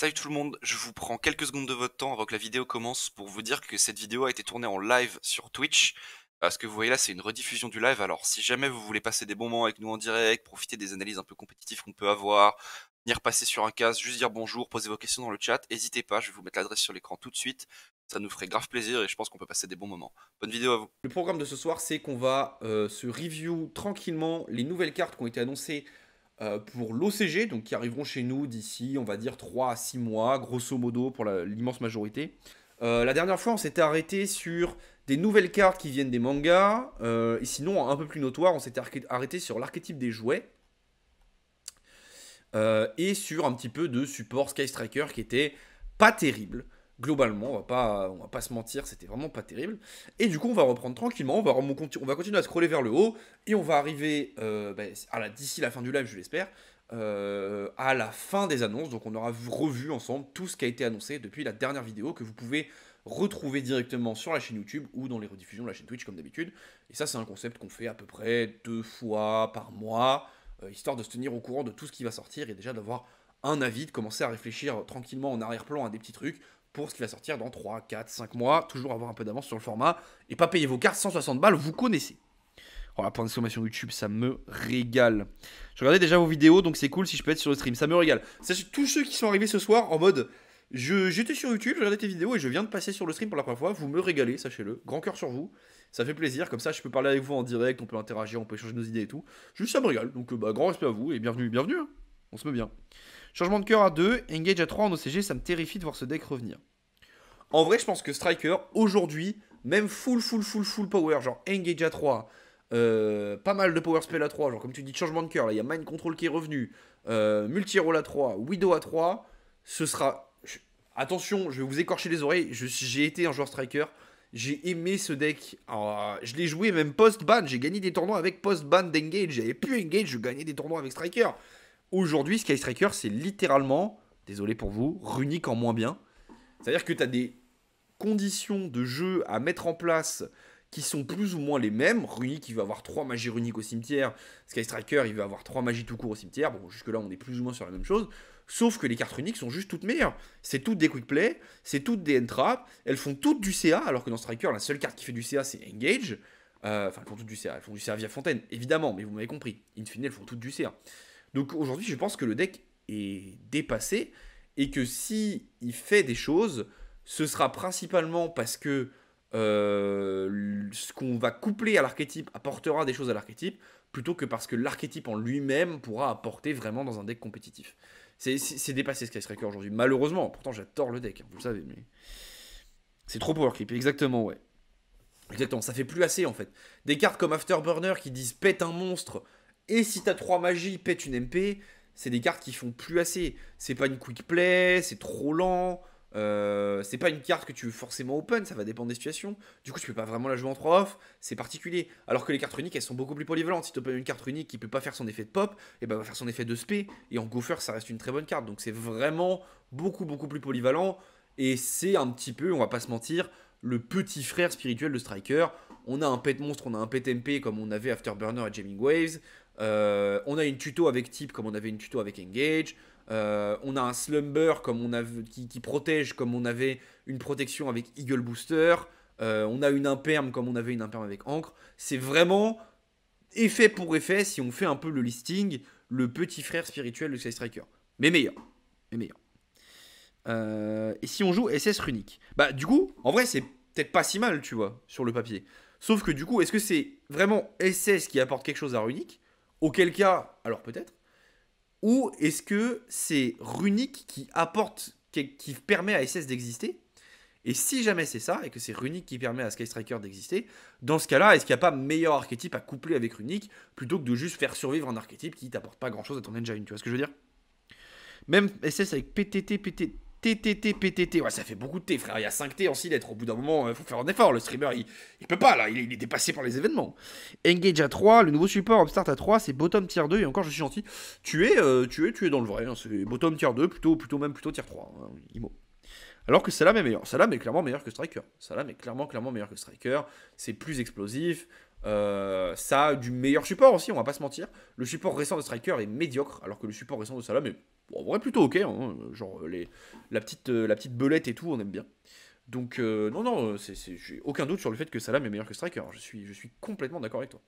Salut tout le monde, je vous prends quelques secondes de votre temps avant que la vidéo commence pour vous dire que cette vidéo a été tournée en live sur Twitch. Ce que vous voyez là, c'est une rediffusion du live. Alors, si jamais vous voulez passer des bons moments avec nous en direct, profiter des analyses un peu compétitives qu'on peut avoir, venir passer sur un casque, juste dire bonjour, poser vos questions dans le chat, n'hésitez pas, je vais vous mettre l'adresse sur l'écran tout de suite. Ça nous ferait grave plaisir et je pense qu'on peut passer des bons moments. Bonne vidéo à vous. Le programme de ce soir, c'est qu'on va euh, se review tranquillement les nouvelles cartes qui ont été annoncées euh, pour l'OCG, donc qui arriveront chez nous d'ici, on va dire, 3 à 6 mois, grosso modo, pour l'immense majorité. Euh, la dernière fois, on s'était arrêté sur des nouvelles cartes qui viennent des mangas, euh, et sinon, un peu plus notoire, on s'était arrêté sur l'archétype des jouets, et sur un petit peu de support Sky Striker qui était pas terrible globalement, on va pas, on va pas se mentir, c'était vraiment pas terrible. Et du coup, on va reprendre tranquillement, on va, on va continuer à scroller vers le haut, et on va arriver, euh, ben, d'ici la fin du live, je l'espère, euh, à la fin des annonces. Donc, on aura revu ensemble tout ce qui a été annoncé depuis la dernière vidéo que vous pouvez retrouver directement sur la chaîne YouTube ou dans les rediffusions de la chaîne Twitch, comme d'habitude. Et ça, c'est un concept qu'on fait à peu près deux fois par mois, euh, histoire de se tenir au courant de tout ce qui va sortir et déjà d'avoir un avis, de commencer à réfléchir tranquillement en arrière-plan à des petits trucs pour ce qui va sortir dans 3, 4, 5 mois, toujours avoir un peu d'avance sur le format, et pas payer vos cartes 160 balles, vous connaissez. Oh, la de sur YouTube, ça me régale. Je regardais déjà vos vidéos, donc c'est cool si je peux être sur le stream, ça me régale. Sachez tous ceux qui sont arrivés ce soir en mode, j'étais sur YouTube, je regardais tes vidéos et je viens de passer sur le stream pour la première fois, vous me régalez, sachez-le, grand cœur sur vous. Ça fait plaisir, comme ça je peux parler avec vous en direct, on peut interagir, on peut échanger nos idées et tout. Juste ça me régale, donc euh, bah, grand respect à vous et bienvenue, bienvenue, hein. on se met bien. Changement de cœur à 2, engage à 3 en OCG, ça me terrifie de voir ce deck revenir. En vrai, je pense que Striker, aujourd'hui, même full, full, full, full power, genre engage à 3, euh, pas mal de power spell à 3, genre comme tu dis, changement de cœur, là, il y a Mind Control qui est revenu, euh, Multi-Roll à 3, Widow à 3, ce sera... Attention, je vais vous écorcher les oreilles, j'ai été un joueur Striker, j'ai aimé ce deck. Ah, je l'ai joué même post-ban. J'ai gagné des tournois avec post-ban d'engage. J'avais plus engage, je gagnais des tournois avec Striker. Aujourd'hui, Sky Striker, c'est littéralement, désolé pour vous, runique en moins bien. C'est-à-dire que tu as des conditions de jeu à mettre en place qui sont plus ou moins les mêmes. Runique, il va avoir trois magies runiques au cimetière. Sky Striker, il va avoir trois magies tout court au cimetière. Bon, jusque-là, on est plus ou moins sur la même chose. Sauf que les cartes runiques sont juste toutes meilleures. C'est toutes des quick play, c'est toutes des entraps. Elles font toutes du CA, alors que dans Striker, la seule carte qui fait du CA, c'est Engage. Euh, enfin, elles font toutes du CA. Elles font du CA via Fontaine, évidemment, mais vous m'avez compris. In fine, elles font toutes du CA. Donc aujourd'hui, je pense que le deck est dépassé et que si il fait des choses, ce sera principalement parce que euh, ce qu'on va coupler à l'archétype apportera des choses à l'archétype, plutôt que parce que l'archétype en lui-même pourra apporter vraiment dans un deck compétitif. C'est dépassé ce ce a aujourd'hui, malheureusement. Pourtant, j'adore le deck, hein, vous le savez, mais c'est trop power clip. Exactement, ouais. Exactement, ça fait plus assez en fait. Des cartes comme Afterburner qui disent pète un monstre, et si t'as 3 magies, pète une MP, c'est des cartes qui font plus assez. C'est pas une quick play, c'est trop lent. Euh, c'est pas une carte que tu veux forcément open, ça va dépendre des situations. Du coup, tu peux pas vraiment la jouer en 3 off, c'est particulier. Alors que les cartes uniques, elles sont beaucoup plus polyvalentes. Si tu une carte unique qui peut pas faire son effet de pop, et eh ben va faire son effet de spé. Et en gopher, ça reste une très bonne carte. Donc c'est vraiment beaucoup, beaucoup plus polyvalent. Et c'est un petit peu, on va pas se mentir, le petit frère spirituel de Striker. On a un pet monstre, on a un pet MP comme on avait Afterburner et Jamming Waves. Euh, on a une tuto avec type comme on avait une tuto avec Engage. Euh, on a un slumber comme on a, qui, protège comme on avait une protection avec Eagle Booster. Euh, on a une imperme comme on avait une imperme avec encre. C'est vraiment effet pour effet, si on fait un peu le listing, le petit frère spirituel de Sky Striker. Mais meilleur. Mais meilleur. et si on joue SS Runique Bah du coup, en vrai c'est peut-être pas si mal, tu vois, sur le papier. Sauf que du coup, est-ce que c'est vraiment SS qui apporte quelque chose à Runique Auquel cas, alors peut-être. Ou est-ce que c'est Runic qui apporte, qui, permet à SS d'exister Et si jamais c'est ça, et que c'est Runic qui permet à Sky Striker d'exister, dans ce cas-là, est-ce qu'il n'y a pas meilleur archétype à coupler avec Runic plutôt que de juste faire survivre un archétype qui t'apporte pas grand-chose à ton engine Tu vois ce que je veux dire Même SS avec PTT, PTT. TTT, Ouais, ça fait beaucoup de T, frère. Il y a 5 T en 6 lettres. Au bout d'un moment, il euh, faut faire un effort. Le streamer, il, peut pas, là. Il, est dépassé par les événements. Engage à 3. Le nouveau support, Upstart à 3. C'est Bottom tier 2. Et encore, je suis gentil. Tu es, euh, tu es, tu es dans le vrai. Hein. C'est Bottom tier 2, plutôt, plutôt même plutôt tier 3. Hein, Imo. Alors que Salam est meilleur. Salam est clairement meilleur que Striker. Salam est clairement, clairement meilleur que Striker. C'est plus explosif. Euh, ça a du meilleur support aussi, on va pas se mentir. Le support récent de Striker est médiocre, alors que le support récent de Salam est Bon, en vrai, plutôt ok. Hein. Genre, euh, les, la, petite, euh, la petite belette et tout, on aime bien. Donc, euh, non, non, j'ai aucun doute sur le fait que Salam est meilleur que Striker. Je suis, je suis complètement d'accord avec toi.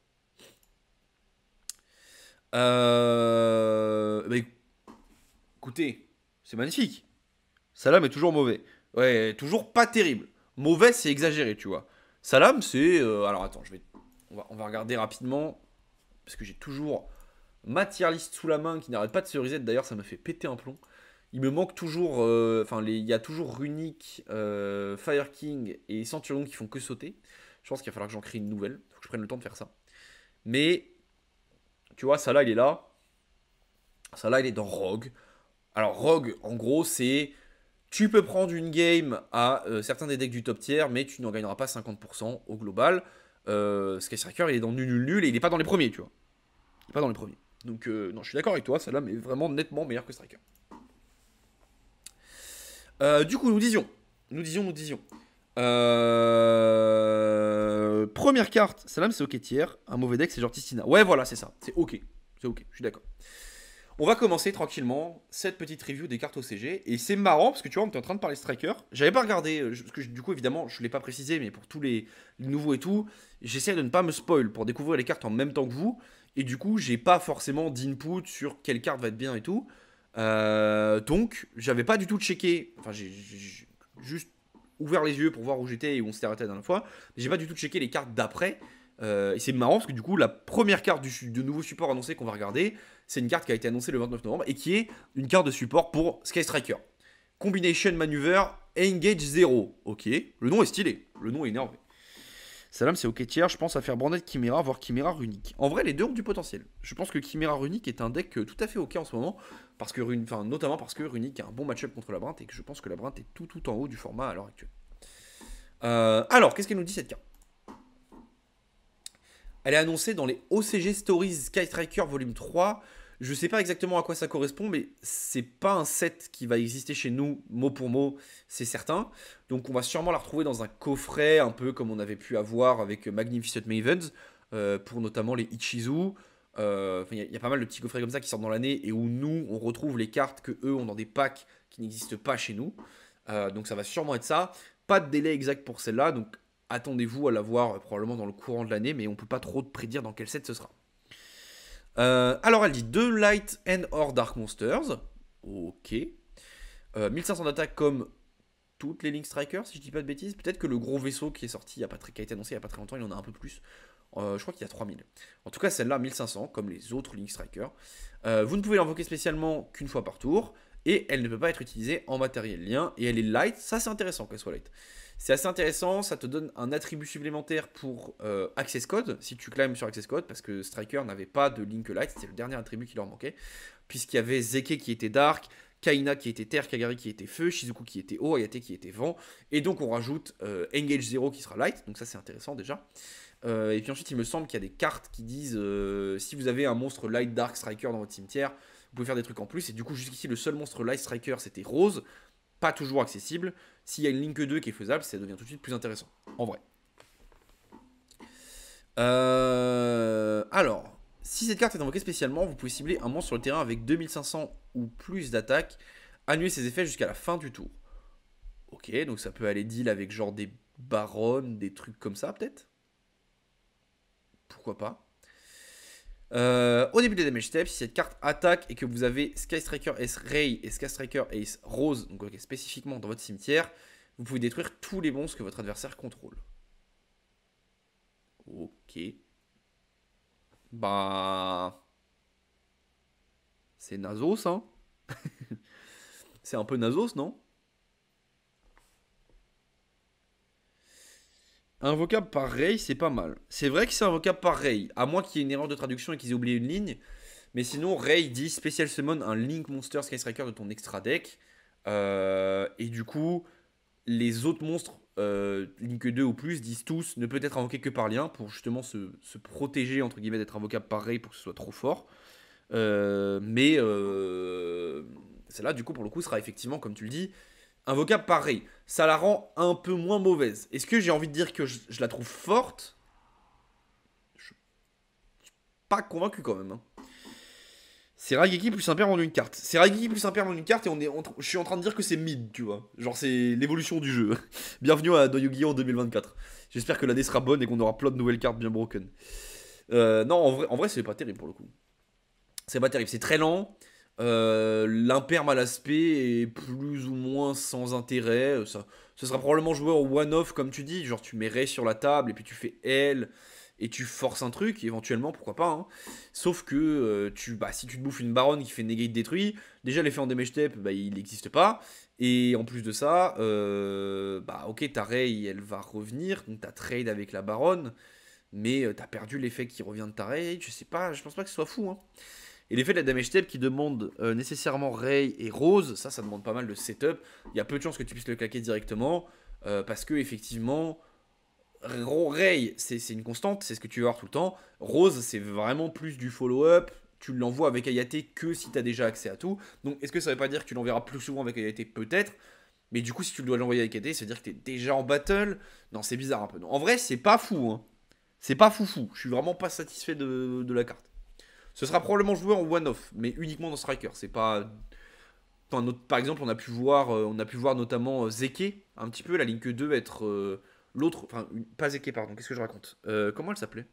Euh, bah, écoutez, c'est magnifique. Salam est toujours mauvais. Ouais, toujours pas terrible. Mauvais, c'est exagéré, tu vois. Salam, c'est. alors attends, je vais, on on va regarder rapidement. Parce que j'ai toujours ma sous la main qui n'arrête pas de se reset. D'ailleurs, ça m'a fait péter un plomb. Il me manque toujours. Euh, enfin, il y a toujours Runic, euh, Fire King et Centurion qui font que sauter. Je pense qu'il va falloir que j'en crée une nouvelle. Faut que je prenne le temps de faire ça. Mais, tu vois, ça là, il est là. Ça là, il est dans Rogue. Alors, Rogue, en gros, c'est. Tu peux prendre une game à euh, certains des decks du top tier, mais tu n'en gagneras pas 50% au global. Euh, Sky il est dans nul, nul, nul, et il est pas dans les premiers, tu vois. Il n'est pas dans les premiers. Donc, euh, non, je suis d'accord avec toi, Salam est vraiment nettement meilleur que Striker. Euh, du coup, nous disions, nous disions, nous disions. Euh, première carte, Salam c'est OK tiers, un mauvais deck c'est Jean-Tistina. Ouais voilà c'est ça, c'est OK, c'est OK, je suis d'accord. On va commencer tranquillement cette petite review des cartes OCG. Et c'est marrant parce que tu vois, on était en train de parler Striker. J'avais pas regardé, euh, parce que du coup, évidemment, je ne l'ai pas précisé, mais pour tous les, nouveaux et tout, j'essaie de ne pas me spoil pour découvrir les cartes en même temps que vous. Et du coup, j'ai pas forcément d'input sur quelle carte va être bien et tout. Euh, donc, j'avais pas du tout checké. Enfin, j'ai juste ouvert les yeux pour voir où j'étais et où on s'était arrêté la dernière fois. J'ai pas du tout checké les cartes d'après. Euh, et c'est marrant parce que du coup, la première carte du, de nouveau support annoncé qu'on va regarder, c'est une carte qui a été annoncée le 29 novembre et qui est une carte de support pour Sky Striker. Combination Maneuver Engage 0. Ok, le nom est stylé, le nom est énervé. Salam, c'est ok tiers, je pense à faire Brandet Chimera, voire Chimera Runique. En vrai, les deux ont du potentiel. Je pense que Chimera Runique est un deck euh, tout à fait ok en ce moment, parce que notamment parce que Runique a un bon match-up contre la Brinte et que je pense que la Brinte est tout tout en haut du format à l'heure actuelle. Euh, alors, qu'est-ce qu'elle nous dit cette carte elle est annoncée dans les OCG Stories Skytracker Volume 3. Je ne sais pas exactement à quoi ça correspond, mais c'est pas un set qui va exister chez nous mot pour mot, c'est certain. Donc on va sûrement la retrouver dans un coffret, un peu comme on avait pu avoir avec Magnificent Mavens, euh, pour notamment les Ichizu. Euh, il y, a pas mal de petits coffrets comme ça qui sortent dans l'année et où nous, on retrouve les cartes que eux ont dans des packs qui n'existent pas chez nous. Euh, donc ça va sûrement être ça. Pas de délai exact pour celle-là, donc attendez-vous à la voir euh, probablement dans le courant de l'année, mais on ne peut pas trop prédire dans quel set ce sera. Euh, alors elle dit 2 Light and or Dark Monsters. Ok. 1500 euh, d'attaque comme toutes les Link Strikers, si je dis pas de bêtises. Peut-être que le gros vaisseau qui est sorti, a a été annoncé il n'y a pas très longtemps, il en a un peu plus. je crois qu'il y a 3000. En tout cas, celle-là, 1500, comme les autres Link Strikers. vous ne pouvez l'invoquer spécialement qu'une fois par tour. Et elle ne peut pas être utilisée en matériel lien. Et elle est light. Ça, c'est intéressant qu'elle soit light. C'est assez intéressant, ça te donne un attribut supplémentaire pour euh, Access Code, si tu climbs sur Access Code, parce que Striker n'avait pas de Link Light, c'était le dernier attribut qui leur manquait, puisqu'il y avait Zeke qui était Dark, Kaina qui était Terre, Kagari qui était Feu, Shizuku qui était Eau, Ayate qui était Vent, et donc on rajoute euh, Engage Zero qui sera Light, donc ça c'est intéressant déjà. Euh, et puis ensuite, il me semble qu'il y a des cartes qui disent si vous avez un monstre Light Dark Striker dans votre cimetière, vous pouvez faire des trucs en plus. Et du coup, jusqu'ici, le seul monstre Light Striker c'était Rose pas toujours accessible, s'il y a une ligne 2 qui est faisable, ça devient tout de suite plus intéressant, en vrai. Euh, alors, si cette carte est invoquée spécialement, vous pouvez cibler un monstre sur le terrain avec 2500 ou plus d'attaque, annuler ses effets jusqu'à la fin du tour. Ok, donc ça peut aller deal avec genre des baronnes, des trucs comme ça peut-être Pourquoi pas euh, au début des damage steps, si cette carte attaque et que vous avez Sky Striker Ace Ray et Sky Striker Ace Rose, donc spécifiquement dans votre cimetière, vous pouvez détruire tous les monstres que votre adversaire contrôle. Ok. Bah. C'est Nazos, hein C'est un peu Nazos, non « Invocable vocable par c'est pas mal. C'est vrai que c'est un vocable par à moins qu'il y ait une erreur de traduction et qu'ils aient oublié une ligne. Mais sinon, Ray dit Special Summon un Link Monster Sky Striker de ton extra deck. Euh, et du coup, les autres monstres euh, Link 2 ou plus disent tous ne peut être invoqué que par lien pour justement se, protéger entre guillemets d'être invocable par Ray pour que ce soit trop fort. Euh, mais celle-là, du coup, pour le coup, sera effectivement, comme tu le dis, invocable par Ray ça la rend un peu moins mauvaise. Est-ce que j'ai envie de dire que je, la trouve forte Je suis pas convaincu quand même. Hein. C'est Rageki plus un père en une carte. C'est Rageki plus un père en une carte et on est je suis en train de dire que c'est mid, tu vois. Genre c'est l'évolution du jeu. Bienvenue à Doyogi en 2024. J'espère que l'année sera bonne et qu'on aura plein de nouvelles cartes bien broken. Euh, non, en vrai, en vrai c'est pas terrible pour le coup. C'est pas terrible, c'est très lent. Euh, L'imperme à l'aspect est plus ou moins sans intérêt. Euh, ça, ce sera probablement joueur one-off, comme tu dis. Genre, tu mets Ray sur la table et puis tu fais L et tu forces un truc, éventuellement, pourquoi pas. Hein. Sauf que euh, tu, bah, si tu te bouffes une baronne qui fait negate détruit, déjà l'effet en damage tape, bah, il n'existe pas. Et en plus de ça, bah ok, ta Ray, elle va revenir, donc as trade avec la baronne, mais t'as perdu l'effet qui revient de ta Ray, je sais pas, je pense pas que ce soit fou. Hein. Et l'effet de la damage step qui demande euh, nécessairement Ray et Rose, ça, ça demande pas mal de setup. Il y a peu de chances que tu puisses le claquer directement, euh, parce que effectivement, Ray, c'est une constante, c'est ce que tu veux avoir tout le temps. Rose, c'est vraiment plus du follow-up. Tu l'envoies avec Ayate que si tu as déjà accès à tout. Donc, est-ce que ça ne veut pas dire que tu l'enverras plus souvent avec Ayate Peut-être. Mais du coup, si tu dois l'envoyer avec Ayaté, ça veut dire que tu es déjà en battle. Non, c'est bizarre un peu. En vrai, c'est pas fou. Hein. C'est pas fou fou. Je suis vraiment pas satisfait de la carte. Ce sera probablement joué en one-off, mais uniquement dans Striker. C'est pas. Par exemple, on a pu voir, euh, on a pu voir notamment euh, Zeke, un petit peu, la ligne 2 être euh, l'autre. Enfin, pas Zeke, pardon, qu'est-ce que je raconte Comment elle s'appelait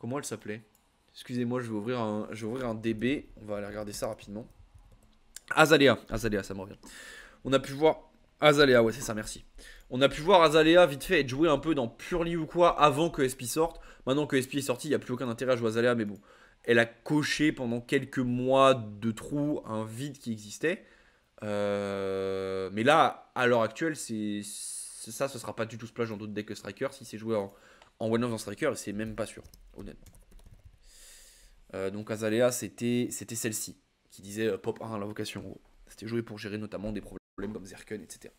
Comment elle s'appelait Excusez-moi, je vais ouvrir un, je vais ouvrir un DB. On va aller regarder ça rapidement. Azalea, Azalea, ça me revient. On a pu voir Azalea, ouais, c'est ça, merci. On a pu voir Azalea vite fait être joué un peu dans Purely ou quoi avant que SP sorte. Maintenant que SP est sorti, il n'y a plus aucun intérêt à jouer à mais bon, elle a coché pendant quelques mois de trou un vide qui existait. Euh, mais là, à l'heure actuelle, c'est ça, ce sera pas du tout splash dans d'autres decks que Striker. Si c'est joué en, one-off dans Striker, c'est même pas sûr, honnêtement. Euh, donc Azalea, c'était celle-ci, qui disait euh, pop 1 à l'invocation C'était joué pour gérer notamment des problèmes comme Zerken, etc.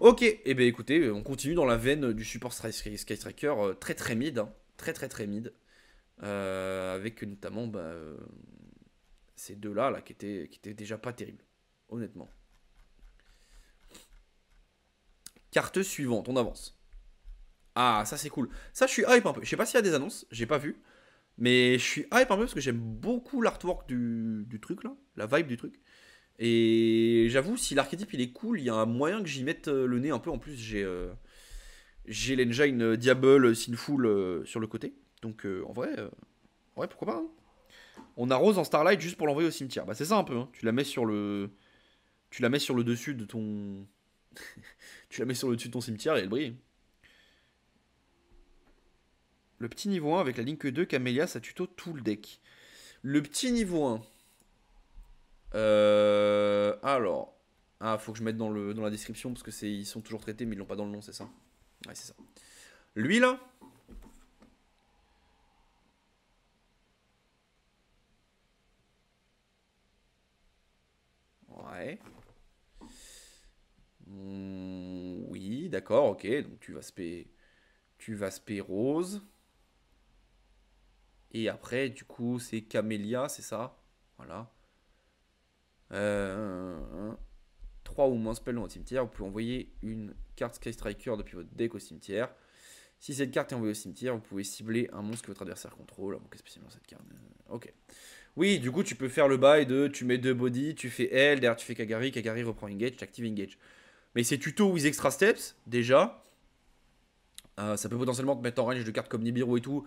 Ok, et eh bien écoutez, euh, on continue dans la veine du support Striker, euh, très très mid, hein. très très très mid, euh, avec notamment bah, ces deux-là là, qui, étaient, qui étaient déjà pas terribles, honnêtement. Carte suivante, on avance. Ah, ça c'est cool. Ça, je suis hype un peu. Je sais pas s'il y a des annonces, j'ai pas vu. Mais je suis hype un peu parce que j'aime beaucoup l'artwork du, du, truc là, la vibe du truc. Et j'avoue, si l'archétype il est cool, il y a un moyen que j'y mette euh, le nez un peu. En plus, j'ai euh, l'engine euh, Diable Sinful sur le côté. Donc en vrai, ouais, pourquoi pas. Hein. On arrose en Starlight juste pour l'envoyer au cimetière. Bah c'est ça un peu. Tu la mets sur le, tu la mets sur le dessus de ton, tu la mets sur le dessus de ton cimetière et elle brille. Le petit niveau 1 avec la ligne 2, Camélia, ça tuto tout le deck. Le petit niveau 1. Euh, alors, ah, faut que je mette dans, le, dans la description parce que c'est ils sont toujours traités mais ils l'ont pas dans le nom, c'est ça. Ouais, c'est ça. Lui là Ouais. Hmm, oui, d'accord, ok. Donc tu vas spé tu vas spé rose. Et après, du coup, c'est camélia, c'est ça Voilà. Euh, 3 ou moins spells dans votre cimetière, vous pouvez envoyer une carte Sky Striker depuis votre deck au cimetière. Si cette carte est envoyée au cimetière, vous pouvez cibler un monstre que votre adversaire contrôle. Alors, quest cette carte euh, Ok. Oui, du coup, tu peux faire le bail de tu mets deux body, tu fais L, derrière tu fais Kagari, Kagari reprend engage, tu actives engage. Mais ces tutos with extra steps, déjà, euh, ça peut potentiellement te mettre en range de cartes comme Nibiru et tout,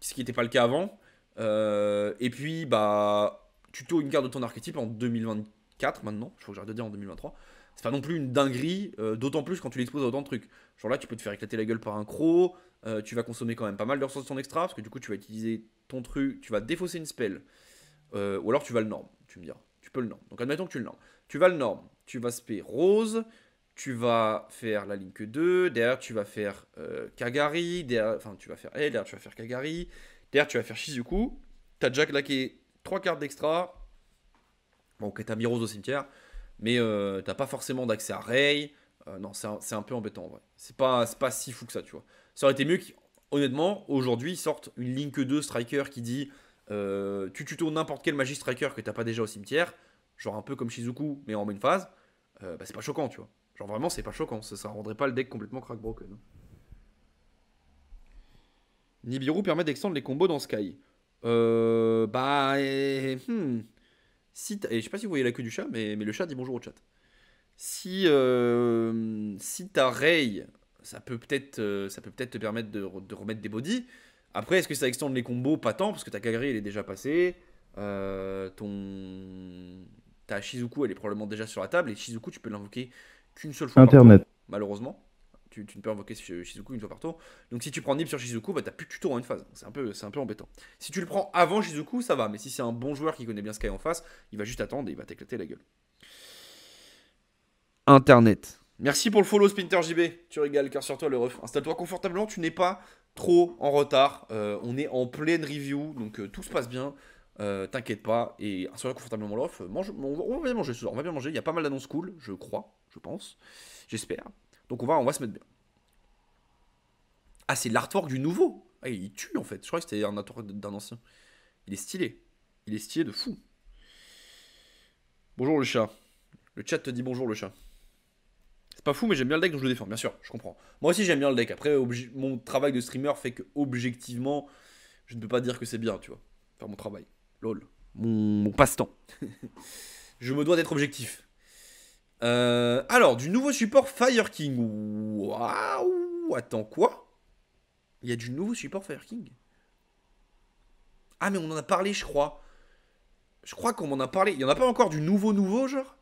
ce qui n'était pas le cas avant. Euh, et puis, bah, tuto une carte de ton archétype en 2024 maintenant, je crois que j'arrête de dire en 2023. C'est pas non plus une dinguerie, euh, d'autant plus quand tu l'exposes à autant de trucs. Genre là, tu peux te faire éclater la gueule par un croc, euh, tu vas consommer quand même pas mal de ressources en extra, parce que du coup, tu vas utiliser ton truc, tu vas défausser une spell, euh, ou alors tu vas le norme, tu me diras. Tu peux le norme. Donc admettons que tu le normes. Tu vas le norme, tu vas spé rose, tu vas faire la ligne 2, derrière tu vas faire Kagari, derrière, enfin tu vas faire elle, derrière tu vas faire Kagari, derrière tu vas faire Shizuku, t'as déjà claqué trois cartes d'extra. Bon, que t'as mirose au cimetière, mais euh, t'as pas forcément d'accès à Ray. Euh, non, c'est un, peu embêtant en vrai. C'est pas, pas si fou que ça, tu vois. Ça aurait été mieux qu'honnêtement aujourd'hui, ils sortent une Link 2 Striker qui dit euh, tu tuto n'importe quel magie Striker que t'as pas déjà au cimetière, genre un peu comme Shizuku, mais en une phase. Bah, c'est pas choquant, tu vois. Genre vraiment, c'est pas choquant. Ça, ne rendrait pas le deck complètement crackbroken. Hein. Nibiru permet d'extendre les combos dans Sky. Euh, bah, et, hmm. si et je sais pas si vous voyez la queue du chat, mais, le chat dit bonjour au chat. Si, euh, si t'as Ray, ça peut peut-être euh, peut peut te permettre de, remettre des bodies. Après, est-ce que ça extende les combos Pas tant, parce que ta Kagari, elle est déjà passée. Euh, ton... Ta Shizuku, elle est probablement déjà sur la table. Et Shizuku, tu peux l'invoquer qu'une seule fois. Internet. malheureusement tu, ne peux invoquer Shizuku une fois par tour. Donc si tu prends Nib sur Shizuku, bah t'as plus de tuto en une phase. C'est un, peu, un peu embêtant. Si tu le prends avant Shizuku, ça va. Mais si c'est un bon joueur qui connaît bien Sky en face, il va juste attendre et il va t'éclater la gueule. Internet. Merci pour le follow Spinter JB. Tu régales, car sur toi le ref. Installe-toi confortablement, tu n'es pas trop en retard. Euh, on est en pleine review, donc euh, tout se passe bien. Euh, t'inquiète pas. Et installe-toi confortablement le ref. on, va, bien manger ce soir. On va bien manger. Il y a pas mal d'annonces cool, je crois, je pense. J'espère. Donc on va, on va se mettre bien. Ah, c'est l'artwork du nouveau. Ah, il tue en fait. Je crois que c'était un artwork d'un ancien. Il est stylé. Il est stylé de fou. Bonjour le chat. Le chat te dit bonjour le chat. C'est pas fou, mais j'aime bien le deck donc je le défends, bien sûr, je comprends. Moi aussi j'aime bien le deck. Après, mon travail de streamer fait que objectivement, je ne peux pas dire que c'est bien, tu vois. Faire mon travail. LOL. mon passe-temps. je me dois d'être objectif. Euh, alors, du nouveau support Fire King. Waouh Attends, quoi Il y a du nouveau support Fire King Ah, mais on en a parlé, je crois. Je crois qu'on en a parlé. Il n'y en a pas encore du nouveau nouveau, genre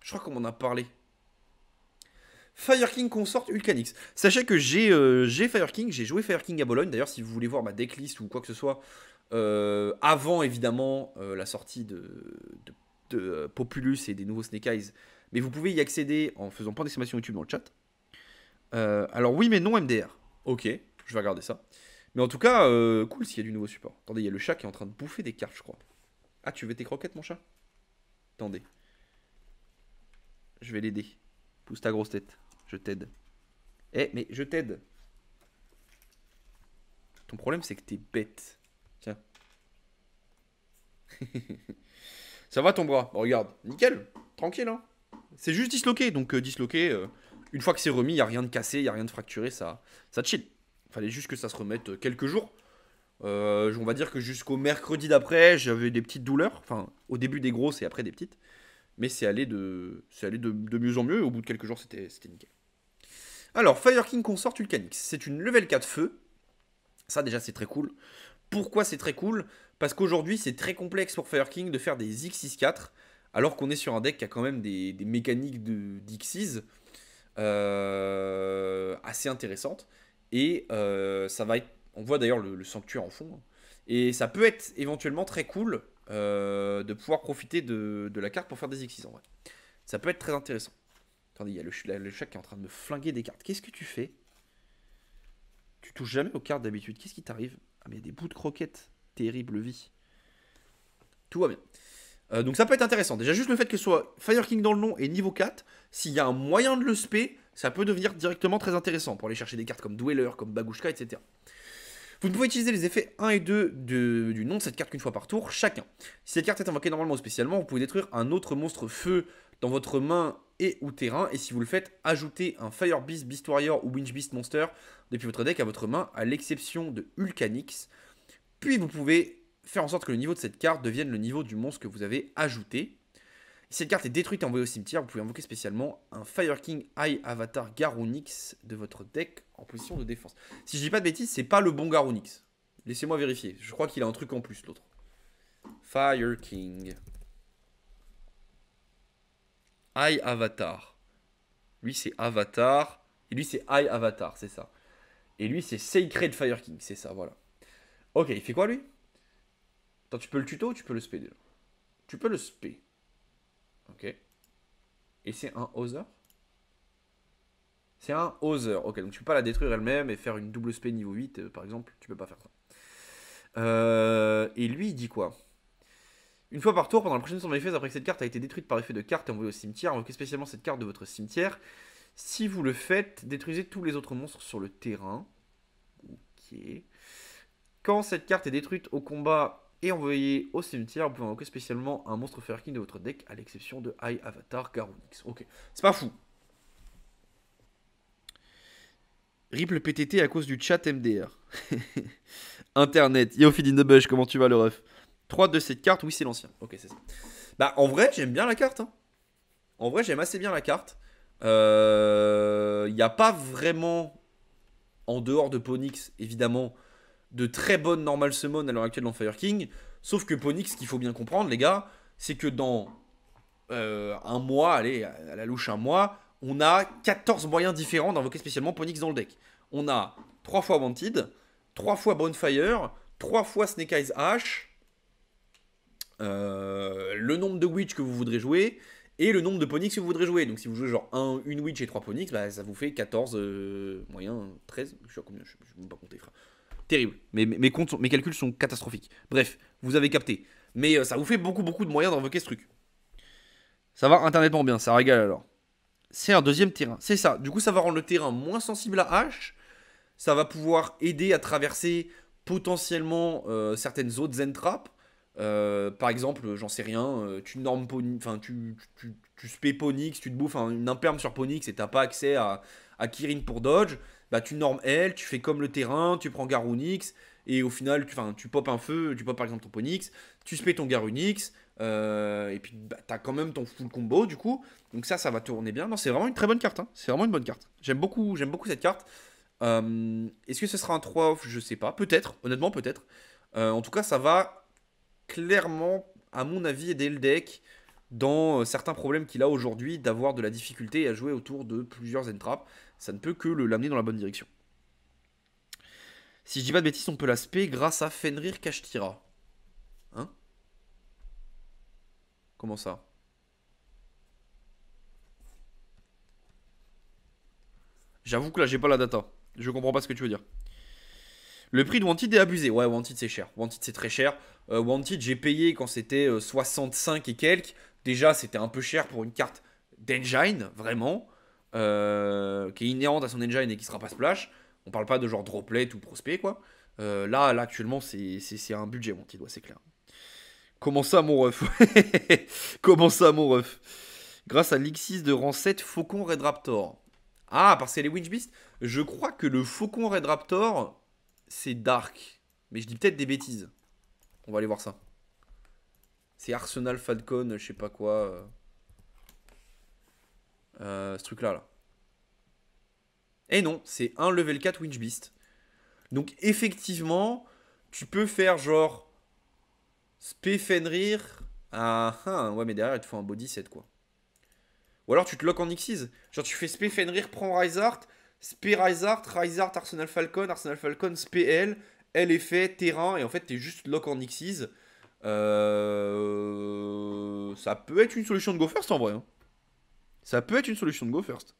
Je crois qu'on en a parlé. Fire King consort Ulcanix. Sachez que euh, j'ai Fire King, j'ai joué Fire King à Bologne. D'ailleurs, si vous voulez voir ma decklist ou quoi que ce soit, euh, avant évidemment la sortie de, euh, Populus et des nouveaux Snake Eyes, mais vous pouvez y accéder en faisant point d'exclamation YouTube dans le chat. Euh, alors oui, mais non MDR. Ok, je vais regarder ça. Mais en tout cas, euh, cool s'il y a du nouveau support. Attendez, il y a le chat qui est en train de bouffer des cartes, je crois. Ah, tu veux tes croquettes, mon chat Attendez. Je vais l'aider. Pousse ta grosse tête. Je t'aide. Eh, mais je t'aide. Ton problème, c'est que t'es bête. Tiens. Ça va ton bras bah, Regarde, nickel, tranquille. Hein c'est juste disloqué, donc euh, disloqué, euh, une fois que c'est remis, il n'y a rien de cassé, il n'y a rien de fracturé, ça, ça chill. Fallait juste que ça se remette euh, quelques jours. on va dire que jusqu'au mercredi d'après, j'avais des petites douleurs. Enfin, au début des grosses et après des petites. Mais c'est allé, de, de, mieux en mieux. au bout de quelques jours, c'était nickel. Alors, Fire King Consort Vulcanix. C'est une level 4 feu. Ça, déjà, c'est très cool. Pourquoi c'est très cool parce qu'aujourd'hui, c'est très complexe pour Fire King de faire des X6-4, alors qu'on est sur un deck qui a quand même des, mécaniques d'X6 euh, assez intéressantes. Et euh, ça va être. On voit d'ailleurs le, sanctuaire en fond. Et ça peut être éventuellement très cool euh, de pouvoir profiter de, la carte pour faire des X6 en vrai. Ça peut être très intéressant. Attendez, il y a le, le chat qui est en train de me flinguer des cartes. Qu'est-ce que tu fais Tu touches jamais aux cartes d'habitude. Qu'est-ce qui t'arrive Ah, mais il y a des bouts de croquettes terrible vie. Tout va bien. Euh, donc ça peut être intéressant. Déjà, juste le fait que ce soit Fire King dans le nom et niveau 4, s'il y a un moyen de le spé, ça peut devenir directement très intéressant pour aller chercher des cartes comme Dweller, comme Bagushka, etc. Vous ne pouvez utiliser les effets 1 et 2 du nom de cette carte qu'une fois par tour, chacun. Si cette carte est invoquée normalement ou spécialement, vous pouvez détruire un autre monstre feu dans votre main et ou terrain, et si vous le faites, ajoutez un Fire Beast, Beast Warrior ou Winch Beast Monster depuis votre deck à votre main, à l'exception de Ulcanix puis vous pouvez faire en sorte que le niveau de cette carte devienne le niveau du monstre que vous avez ajouté. Si cette carte est détruite et envoyée au cimetière, vous pouvez invoquer spécialement un Fire King High Avatar Garunix de votre deck en position de défense. Si je dis pas de bêtises, c'est pas le bon Garunix. Laissez-moi vérifier. Je crois qu'il a un truc en plus, l'autre. Fire King. High Avatar. Lui, c'est Avatar. Et lui, c'est High Avatar, c'est ça. Et lui, c'est Sacred Fire King, c'est ça, voilà. Ok, il fait quoi lui Attends, tu peux le tuto ou tu peux le spé déjà Tu peux le spé. Ok. Et c'est un other C'est un other. Ok, donc tu peux pas la détruire elle-même et faire une double spé niveau 8 euh, par exemple. Tu peux pas faire ça. Euh, et lui, il dit quoi une fois par tour, pendant la prochaine tour de phase, après que cette carte a été détruite par effet de carte et envoyée au cimetière, invoquez spécialement cette carte de votre cimetière. Si vous le faites, détruisez tous les autres monstres sur le terrain. Ok. Quand cette carte est détruite au combat et envoyée au cimetière, vous pouvez invoquer spécialement un monstre Fire King de votre deck, à l'exception de High Avatar Garonix. Ok, c'est pas fou. Ripple PTT à cause du chat MDR. Internet. de Bush, comment tu vas le ref 3 de cette carte, oui c'est l'ancien. Ok, c'est ça. Bah en vrai, j'aime bien la carte. Hein. En vrai, j'aime assez bien la carte. Il euh, n'y a pas vraiment, en dehors de Ponix, évidemment, de très bonnes normal summon à l'heure actuelle dans Fire King. Sauf que Ponix, ce qu'il faut bien comprendre, les gars, c'est que dans euh, un mois, allez, à la louche un mois, on a 14 moyens différents d'invoquer spécialement Ponix dans le deck. On a 3 fois Wanted, 3 fois Bonfire, 3 fois Snake Eyes Ash, euh, le nombre de Witch que vous voudrez jouer, et le nombre de Ponix que vous voudrez jouer. Donc si vous jouez genre un, une Witch et 3 Ponix, bah, ça vous fait 14 euh, moyens, 13, je sais pas combien, je ne pas compter, frère. Terrible. Mes, mes, mes calculs sont catastrophiques. Bref, vous avez capté. Mais euh, ça vous fait beaucoup, beaucoup de moyens d'invoquer ce truc. Ça va internetement bien, ça régale alors. C'est un deuxième terrain, c'est ça. Du coup, ça va rendre le terrain moins sensible à H. Ça va pouvoir aider à traverser potentiellement euh, certaines autres zen euh, par exemple, j'en sais rien, tu normes enfin tu, tu, tu te bouffes une imperme sur Ponix et t'as pas accès à, à Kirin pour dodge bah, tu normes elle, tu fais comme le terrain, tu prends Garunix, et au final, tu, tu popes un feu, tu pop par exemple ton Ponix, tu spé ton Garunix, euh, et puis bah, tu as quand même ton full combo du coup. Donc ça, ça va tourner bien. Non, c'est vraiment une très bonne carte. Hein. C'est vraiment une bonne carte. J'aime beaucoup, j'aime beaucoup cette carte. Euh, est-ce que ce sera un 3 off Je sais pas. Peut-être, honnêtement, peut-être. Euh, en tout cas, ça va clairement, à mon avis, aider le deck dans certains problèmes qu'il a aujourd'hui d'avoir de la difficulté à jouer autour de plusieurs entraps ça ne peut que l'amener dans la bonne direction. Si je dis pas de bêtises, on peut l'aspect grâce à Fenrir Kashtira. Hein Comment ça J'avoue que là, j'ai pas la data. Je comprends pas ce que tu veux dire. Le prix de Wanted est abusé. Ouais, Wanted c'est cher. Wanted c'est très cher. Euh, Wanted, j'ai payé quand c'était 65 euh, et quelques. Déjà, c'était un peu cher pour une carte d'engine, vraiment. Euh, qui est inhérente à son engine et qui sera pas splash. On parle pas de genre droplet ou prospect, quoi. Euh, là, là, actuellement, c'est un budget, mon petit doigt, c'est clair. Comment ça, mon ref Comment ça, mon ref Grâce à lx de rang 7, Faucon Red Raptor. Ah, parce que les Witch Beast Je crois que le Faucon Red Raptor, c'est Dark. Mais je dis peut-être des bêtises. On va aller voir ça. C'est Arsenal Falcon, je sais pas quoi. Euh euh, ce truc-là. Là. Et non, c'est un level 4 Winch Beast. Donc effectivement, tu peux faire genre Spé Fenrir. Ah, ouais, mais derrière, il te faut un body 7 quoi. Ou alors tu te lock en Xyz. Genre tu fais Spé Fenrir, prends Rizart, Spé Rizart, Rizart, Arsenal Falcon, Arsenal Falcon, Spe L, L effet, terrain, et en fait t'es juste lock en Xyz. Euh... Ça peut être une solution de c'est en vrai. Hein. Ça peut être une solution de go first.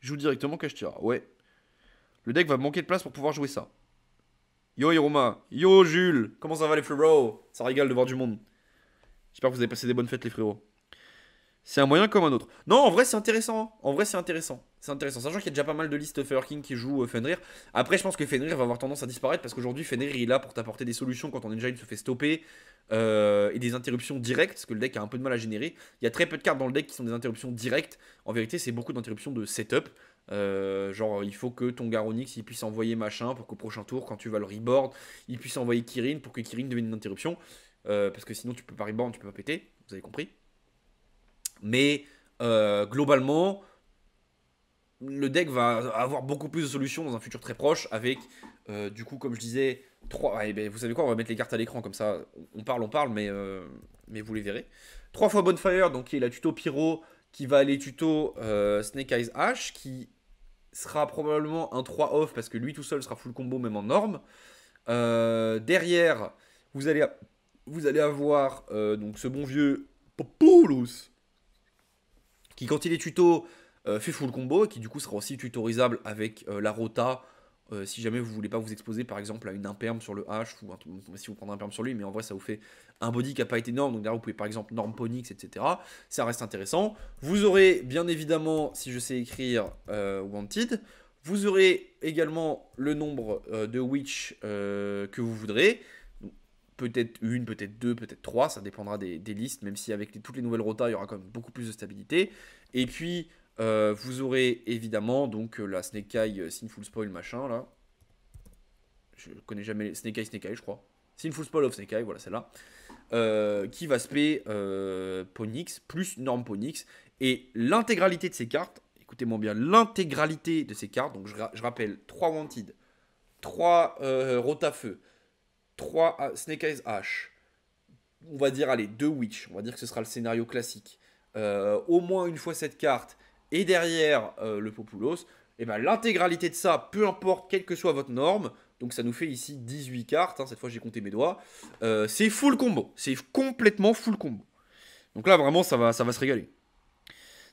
Joue directement cash tira. Ouais. Le deck va manquer de place pour pouvoir jouer ça. Yo Hiroma, yo Jules, comment ça va les frérots Ça régale de voir du monde. J'espère que vous avez passé des bonnes fêtes les frérots. C'est un moyen comme un autre. Non, en vrai, c'est intéressant. En vrai, c'est intéressant. C'est intéressant. Sachant qu'il y a déjà pas mal de listes King qui jouent euh, Fenrir. Après, je pense que Fenrir va avoir tendance à disparaître parce qu'aujourd'hui, Fenrir est là pour t'apporter des solutions quand on est déjà il se fait stopper euh, et des interruptions directes parce que le deck a un peu de mal à générer. Il y a très peu de cartes dans le deck qui sont des interruptions directes. En vérité, c'est beaucoup d'interruptions de setup. Euh, genre, il faut que ton Garonix il puisse envoyer machin pour qu'au prochain tour, quand tu vas le reboard, il puisse envoyer Kirin pour que Kirin devienne une interruption. parce que sinon, tu peux pas reboard, tu peux pas péter. Vous avez compris. Mais euh, globalement, le deck va avoir beaucoup plus de solutions dans un futur très proche avec, euh, du coup, comme je disais, 3... Ah, ben, vous savez quoi, on va mettre les cartes à l'écran comme ça. On parle, on parle, mais, euh, vous les verrez. Trois fois Bonfire, donc il est la tuto Pyro, qui va aller tuto Snake Eyes Ash, qui sera probablement un 3 off parce que lui tout seul sera full combo même en norme. derrière, vous allez, vous allez avoir donc ce bon vieux Populus qui quand il est tuto euh, fait full combo et qui du coup sera aussi tutorisable avec euh, la rota euh, si jamais vous voulez pas vous exposer par exemple à une imperme sur le H ou si vous prenez un imperme sur lui, mais en vrai ça vous fait un body qui n'a pas été énorme, donc là vous pouvez par exemple norme etc. Ça reste intéressant. Vous aurez bien évidemment, si je sais écrire Wanted, vous aurez également le nombre de Witch que vous voudrez peut-être une, peut-être deux, peut-être trois, ça dépendra des, listes, même si avec toutes les nouvelles rotas, il y aura quand même beaucoup plus de stabilité. Et puis, euh, vous aurez évidemment donc euh, la Snake Eye euh, Sinful Spoil machin là. Je connais jamais Snake Eye, je crois. Sinful Spoil of Snake voilà celle-là. qui va spé euh, Ponix, plus norme Ponix. Et l'intégralité de ces cartes, écoutez-moi bien, l'intégralité de ces cartes, donc je, rappelle 3 Wanted, 3 feu. 3 ah, Snake Eyes H, on va dire, allez, 2 Witch, on va dire que ce sera le scénario classique, euh, au moins une fois cette carte, et derrière euh, le Populos, et eh bien l'intégralité de ça, peu importe quelle que soit votre norme, donc ça nous fait ici 18 cartes, hein, cette fois j'ai compté mes doigts, euh, c'est full combo, c'est complètement full combo. Donc là vraiment ça va, ça va se régaler.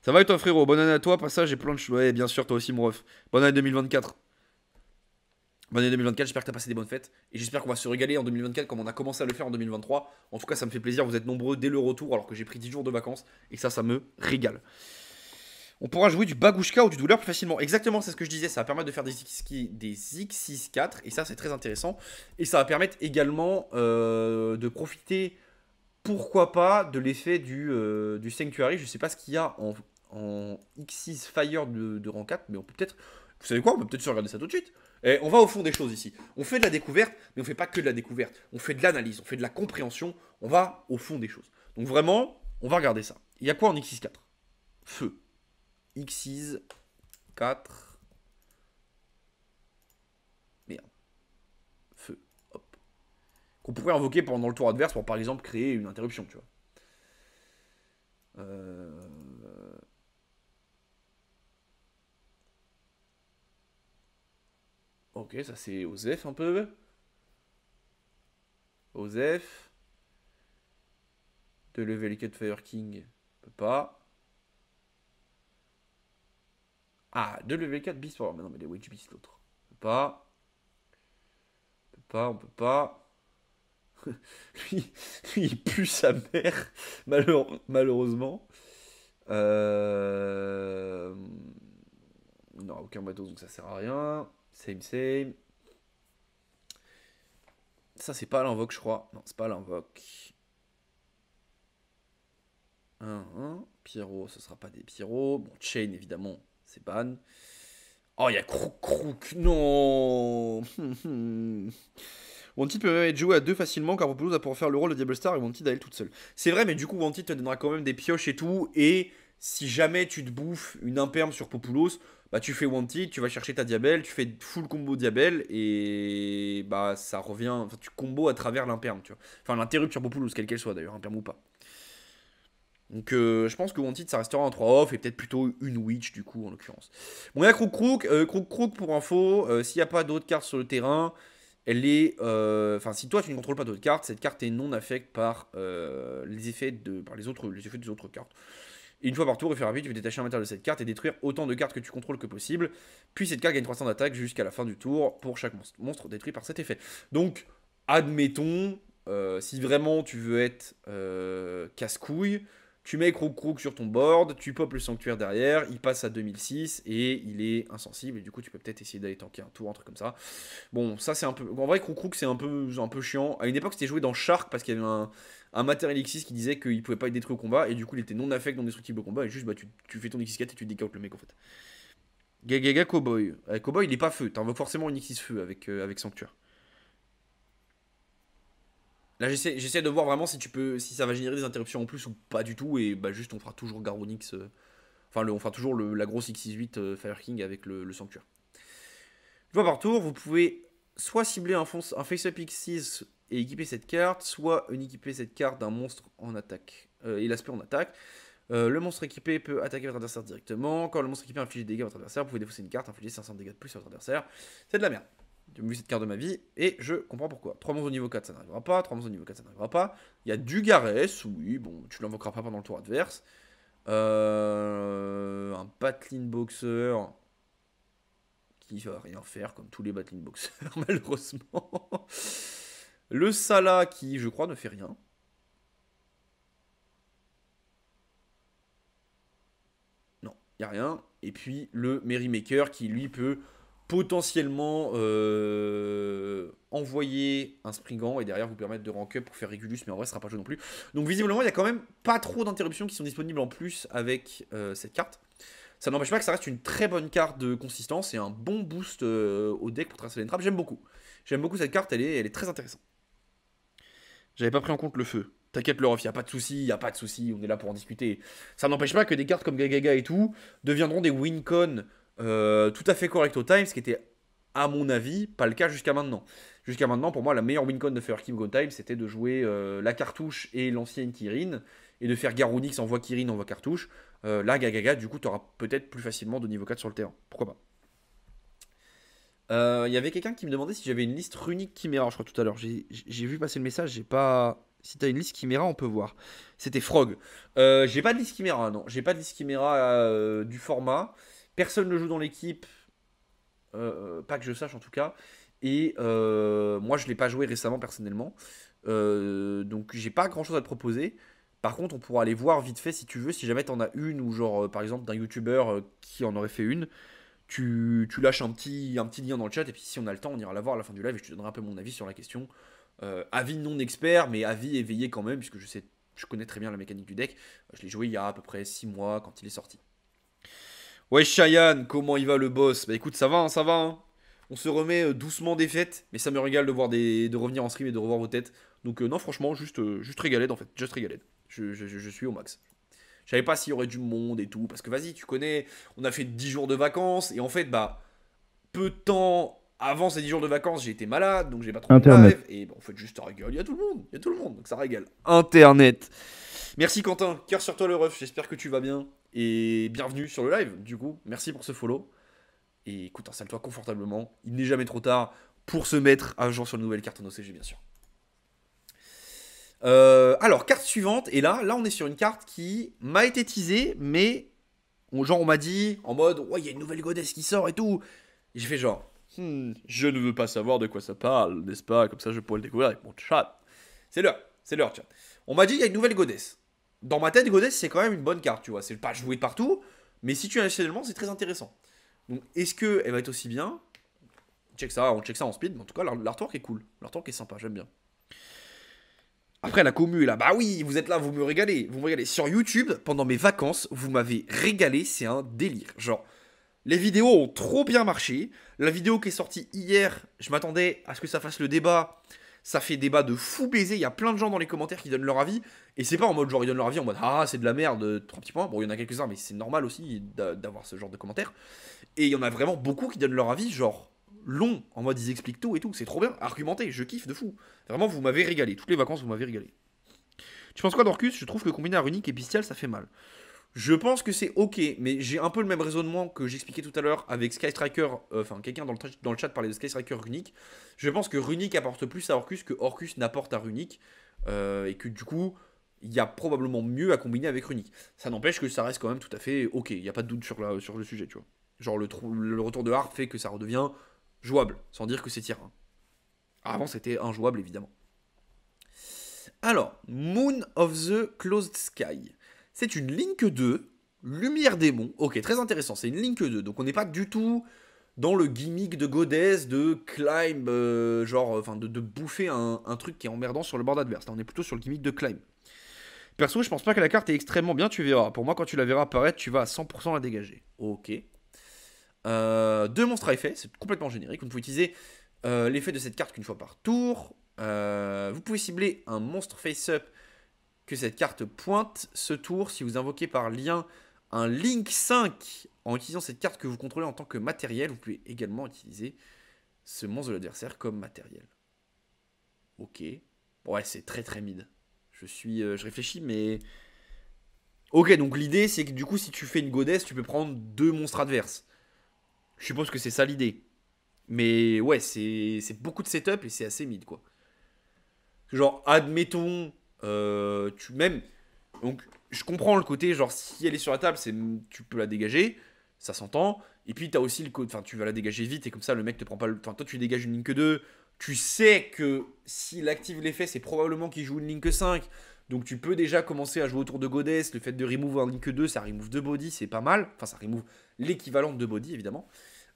Ça va être toi frérot, bonne année à toi, passage et plein de... Ouais bien sûr toi aussi mon ref, bonne année 2024. Bonne année 2024, j'espère que tu as passé des bonnes fêtes. Et j'espère qu'on va se régaler en 2024 comme on a commencé à le faire en 2023. En tout cas, ça me fait plaisir, vous êtes nombreux dès le retour alors que j'ai pris 10 jours de vacances. Et ça, ça me régale. On pourra jouer du Bagushka ou du Douleur plus facilement. Exactement, c'est ce que je disais. Ça va permettre de faire des, X, des X64. Et ça, c'est très intéressant. Et ça va permettre également euh, de profiter, pourquoi pas, de l'effet du, euh, du Sanctuary. Je sais pas ce qu'il y a en, X6 Fire de, rang 4. Mais on peut peut-être. Vous savez quoi On peut peut-être se regarder ça tout de suite. Eh, on va au fond des choses ici. On fait de la découverte, mais on fait pas que de la découverte. On fait de l'analyse, on fait de la compréhension, on va au fond des choses. Donc vraiment, on va regarder ça. Il y a quoi en x 4 Feu. x 4. Merde. Feu. Hop. Qu'on pourrait invoquer pendant le tour adverse pour par exemple créer une interruption, tu vois. Euh... Ok, ça c'est Osef un peu. Osef. De level 4 Fire King. Peut pas. Ah, de level 4 Beast Power. Mais non, mais les Witch Beast l'autre. Peut pas. Peut pas, on peut pas. lui, il pue sa mère, malheureusement. Euh... Non, aucun bateau, donc ça sert à rien. Same, same. Ça, c'est pas l'invoque, je crois. Non, c'est pas l'invoque. 1-1. Pyro, ce sera pas des pyros. Bon, Chain, évidemment, c'est ban. Oh, il y a Crook Crook. Non Wanted peut même être joué à deux facilement car Populous va pouvoir faire le rôle de Diablo Star et à d'aller toute seule. C'est vrai, mais du coup, Wanted te donnera quand même des pioches et tout. Et si jamais tu te bouffes une imperme sur Populous, bah, tu fais Wanted, tu vas chercher ta Diabelle, tu fais full combo Diabelle et bah ça revient, enfin tu combo à travers l'imperme, tu vois. Enfin l'interrupt sur Populous, quelle qu'elle soit d'ailleurs, imperme ou pas. Donc euh, je pense que Wanted ça restera en 3 off et peut-être plutôt une Witch du coup en l'occurrence. Bon il y a Crook Crook, euh, Crook Crook pour info, euh, s'il n'y a pas d'autres cartes sur le terrain, elle est... Enfin si toi tu ne contrôles pas d'autres cartes, cette carte est non affectée par les effets de... par les autres les effets des autres cartes une fois par tour, au et à mesure, tu peux détacher un matériel de cette carte et détruire autant de cartes que tu contrôles que possible. Puis cette carte gagne 300 d'attaque jusqu'à la fin du tour pour chaque monstre, détruit par cet effet. Donc, admettons, euh, si vraiment tu veux être euh, casse-couille, tu mets Crook Crook sur ton board, tu pop le sanctuaire derrière, il passe à 2006 et il est insensible et du coup tu peux peut-être essayer d'aller tanker un tour, un truc comme ça. Bon, ça c'est un peu. En vrai, Crook Crook c'est un peu, un peu chiant. À une époque c'était joué dans Shark parce qu'il y avait un, un matériel X6 qui disait qu'il pouvait pas être détruit au combat, et du coup il était non affect, non destructible au combat, et juste bah, tu, tu fais ton x et tu décautes le mec en fait. Gagaga Cowboy. Eh, cowboy il est pas feu, t'invoques forcément une X6 feu avec, euh, avec Sanctuaire. Là j'essaie de voir vraiment si tu peux si ça va générer des interruptions en plus ou pas du tout, et bah juste on fera toujours Garonix. Euh, enfin on fera toujours la grosse X68 euh, Fire King avec le, le Sanctuaire. Une par tour, vous pouvez soit cibler un, un face-up X6 et équiper cette carte, soit équiper cette carte d'un monstre en attaque. Euh, et l'aspect en attaque. Euh, le monstre équipé peut attaquer votre adversaire directement. Quand le monstre équipé inflige des dégâts à votre adversaire, vous pouvez défausser une carte, infliger 500 dégâts de plus à votre adversaire. C'est de la merde. J'ai vu cette carte de ma vie et je comprends pourquoi. 3 monstres au niveau 4, ça n'arrivera pas. 3 monstres au niveau 4, ça n'arrivera pas. Il y a du Garès, oui, bon, tu l'invoqueras pas pendant le tour adverse. Euh, un Patlin Boxer qui va rien faire, comme tous les Patlin Boxers, malheureusement. Le Salah qui, je crois, ne fait rien. Non, il n'y a rien. Et puis le Merrymaker qui, lui, peut potentiellement euh, envoyer un springant et derrière vous permettre de rank up pour faire Regulus, mais en vrai ce sera pas joué non plus. Donc visiblement il y a quand même pas trop d'interruptions qui sont disponibles en plus avec euh, cette carte. Ça n'empêche pas que ça reste une très bonne carte de consistance et un bon boost euh, au deck pour tracer les trappes. J'aime beaucoup. J'aime beaucoup cette carte, elle est, elle est très intéressante. J'avais pas pris en compte le feu. T'inquiète, il y a pas de souci, y a pas de souci, on est là pour en discuter. Ça n'empêche pas que des cartes comme Gagaga et tout deviendront des wincon euh, tout à fait corrects au time, ce qui était, à mon avis, pas le cas jusqu'à maintenant. Jusqu'à maintenant, pour moi, la meilleure wincon de faire King Go Time, c'était de jouer euh, la cartouche et l'ancienne Kirin, et de faire Garounix envoie Kirin, envoie cartouche. Euh, là, Gagaga, du coup, t'auras peut-être plus facilement de niveau 4 sur le terrain. Pourquoi pas euh, il y avait quelqu'un qui me demandait si j'avais une liste runique Chimera, je crois tout à l'heure. J'ai vu passer le message, j'ai pas. Si t'as une liste Chimera, on peut voir. C'était Frog. Euh, j'ai pas de liste Chimera, hein, non. J'ai pas de liste Chimera euh, du format. Personne ne joue dans l'équipe. pas que je sache en tout cas. Et moi, je l'ai pas joué récemment personnellement. donc, j'ai pas grand chose à te proposer. Par contre, on pourra aller voir vite fait si tu veux, si jamais t'en as une, ou genre, par exemple, d'un youtubeur qui en aurait fait une tu, lâches un petit, un petit lien dans le chat, et puis si on a le temps, on ira la voir à la fin du live, et je te donnerai un peu mon avis sur la question. Euh, avis non expert, mais avis éveillé quand même, puisque je, sais, je connais très bien la mécanique du deck. Je l'ai joué il y a à peu près 6 mois quand il est sorti. Ouais, Cheyenne, comment il va le boss Bah écoute, ça va, hein, ça va. Hein. On se remet euh, doucement des fêtes, mais ça me régale de, voir des, de revenir en stream et de revoir vos têtes. Donc euh, non, franchement, juste, juste en fait, juste régalé. je suis au max. Je savais pas s'il y aurait du monde et tout. Parce que vas-y, tu connais, on a fait 10 jours de vacances. Et en fait, bah, peu de temps avant ces 10 jours de vacances, j'ai été malade. Donc j'ai pas trop de Et en fait, juste, ça régale. Il y a tout le monde. Il y a tout le monde. Donc ça régale. Internet. Merci Quentin. Cœur sur toi, le ref. J'espère que tu vas bien. Et bienvenue sur le live. Du coup, merci pour ce follow. Et écoute, installe-toi confortablement. Il n'est jamais trop tard pour se mettre à jour sur une nouvelle carte en OCG, bien sûr. Euh, alors, carte suivante, et là, là, on est sur une carte qui m'a été teasée, mais on, genre, on m'a dit en mode, ouais, il y a une nouvelle goddess qui sort et tout. J'ai fait genre, hmm, je ne veux pas savoir de quoi ça parle, n'est-ce pas Comme ça, je pourrais le découvrir avec mon chat. C'est l'heure, c'est l'heure, chat. On m'a dit, il y a une nouvelle goddess. Dans ma tête, goddess, c'est quand même une bonne carte, tu vois. C'est pas joué partout, mais si tu as un c'est très intéressant. Donc, est-ce qu'elle va être aussi bien Check ça, on check ça en speed, mais en tout cas, l'artwork est cool. L'artwork est sympa, j'aime bien. Après, la commu est là. Bah oui, vous êtes là, vous me régalez. Vous me régalez. Sur YouTube, pendant mes vacances, vous m'avez régalé. C'est un délire. Genre, les vidéos ont trop bien marché. La vidéo qui est sortie hier, je m'attendais à ce que ça fasse le débat. Ça fait débat de fou baiser. Il y a plein de gens dans les commentaires qui donnent leur avis. Et c'est pas en mode genre ils donnent leur avis en mode ah c'est de la merde, trois petits points. Bon, il y en a quelques-uns, mais c'est normal aussi d'avoir ce genre de commentaires. Et il y en a vraiment beaucoup qui donnent leur avis genre long, en mode ils expliquent tout et tout, c'est trop bien, argumenté, je kiffe de fou. Vraiment, vous m'avez régalé, toutes les vacances, vous m'avez régalé. Tu penses quoi d'Orcus Je trouve que combiner à Runic et Bestial, ça fait mal. Je pense que c'est ok, mais j'ai un peu le même raisonnement que j'expliquais tout à l'heure avec Sky Striker, euh, enfin quelqu'un dans le, dans le chat parlait de Sky Striker Runic. Je pense que runique apporte plus à Orcus que Orcus n'apporte à runique euh, et que du coup, il y a probablement mieux à combiner avec runique Ça n'empêche que ça reste quand même tout à fait ok, il n'y a pas de doute sur, la, sur le sujet, tu vois. Genre le, le retour de Harp fait que ça redevient jouable, sans dire que c'est tirant. Avant, c'était injouable, évidemment. Alors, Moon of the Closed Sky. C'est une Link 2, Lumière Démon. Ok, très intéressant, c'est une Link 2. Donc, on n'est pas du tout dans le gimmick de Goddess, de climb, euh, genre, euh, enfin, de, bouffer un, truc qui est emmerdant sur le bord adverse. on est plutôt sur le gimmick de climb. Perso, je pense pas que la carte est extrêmement bien, tu verras. Pour moi, quand tu la verras apparaître, tu vas à 100% la dégager. Ok. Euh, deux monstres à effet, c'est complètement générique. Vous pouvez utiliser euh, l'effet de cette carte qu'une fois par tour. Euh, vous pouvez cibler un monstre face-up que cette carte pointe ce tour si vous invoquez par lien un Link 5 en utilisant cette carte que vous contrôlez en tant que matériel. Vous pouvez également utiliser ce monstre de l'adversaire comme matériel. Ok. Ouais, c'est très très mid. Je suis, je réfléchis, mais ok. Donc l'idée, c'est que du coup, si tu fais une godesse, tu peux prendre deux monstres adverses. Je suppose que c'est ça l'idée. Mais ouais, c'est beaucoup de setup et c'est assez mid, quoi. Genre, admettons, euh, tu même. Donc, je comprends le côté, genre, si elle est sur la table, c'est tu peux la dégager, ça s'entend. Et puis, t'as aussi le enfin, tu vas la dégager vite et comme ça, le mec te prend pas le. Enfin, toi, tu dégages une link 2. Tu sais que s'il active l'effet, c'est probablement qu'il joue une que 5. Donc, tu peux déjà commencer à jouer autour de Goddess. Le fait de remove un link 2, ça remove deux body, c'est pas mal. Enfin, ça remove L'équivalent de Body, évidemment.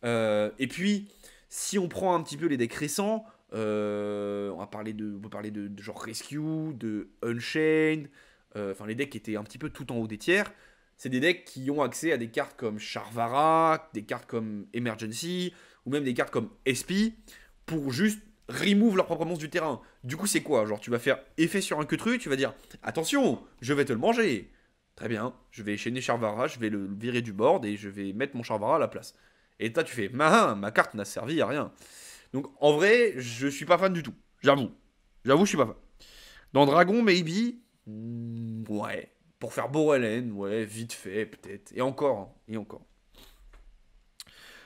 Euh, et puis, si on prend un petit peu les decks récents, euh, on, va parler de, on parler de, genre Rescue, de Unchained, euh, enfin les decks qui étaient un petit peu tout en haut des tiers. C'est des decks qui ont accès à des cartes comme Charvara, des cartes comme Emergency, ou même des cartes comme SP, pour juste remove leur propre monstre du terrain. Du coup, c'est quoi Genre, tu vas faire effet sur un queutru, tu vas dire Attention, je vais te le manger. Très bien, je vais échaîner Charvara, je vais le virer du board et je vais mettre mon Charvara à la place. Et toi tu fais, ma, ma carte n'a servi à rien. Donc, en vrai, je suis pas fan du tout. J'avoue. J'avoue, je suis pas fan. Dans Dragon, maybe, hmm, ouais. Pour faire Borelen, ouais, vite fait, peut-être. Et encore, hein. et encore.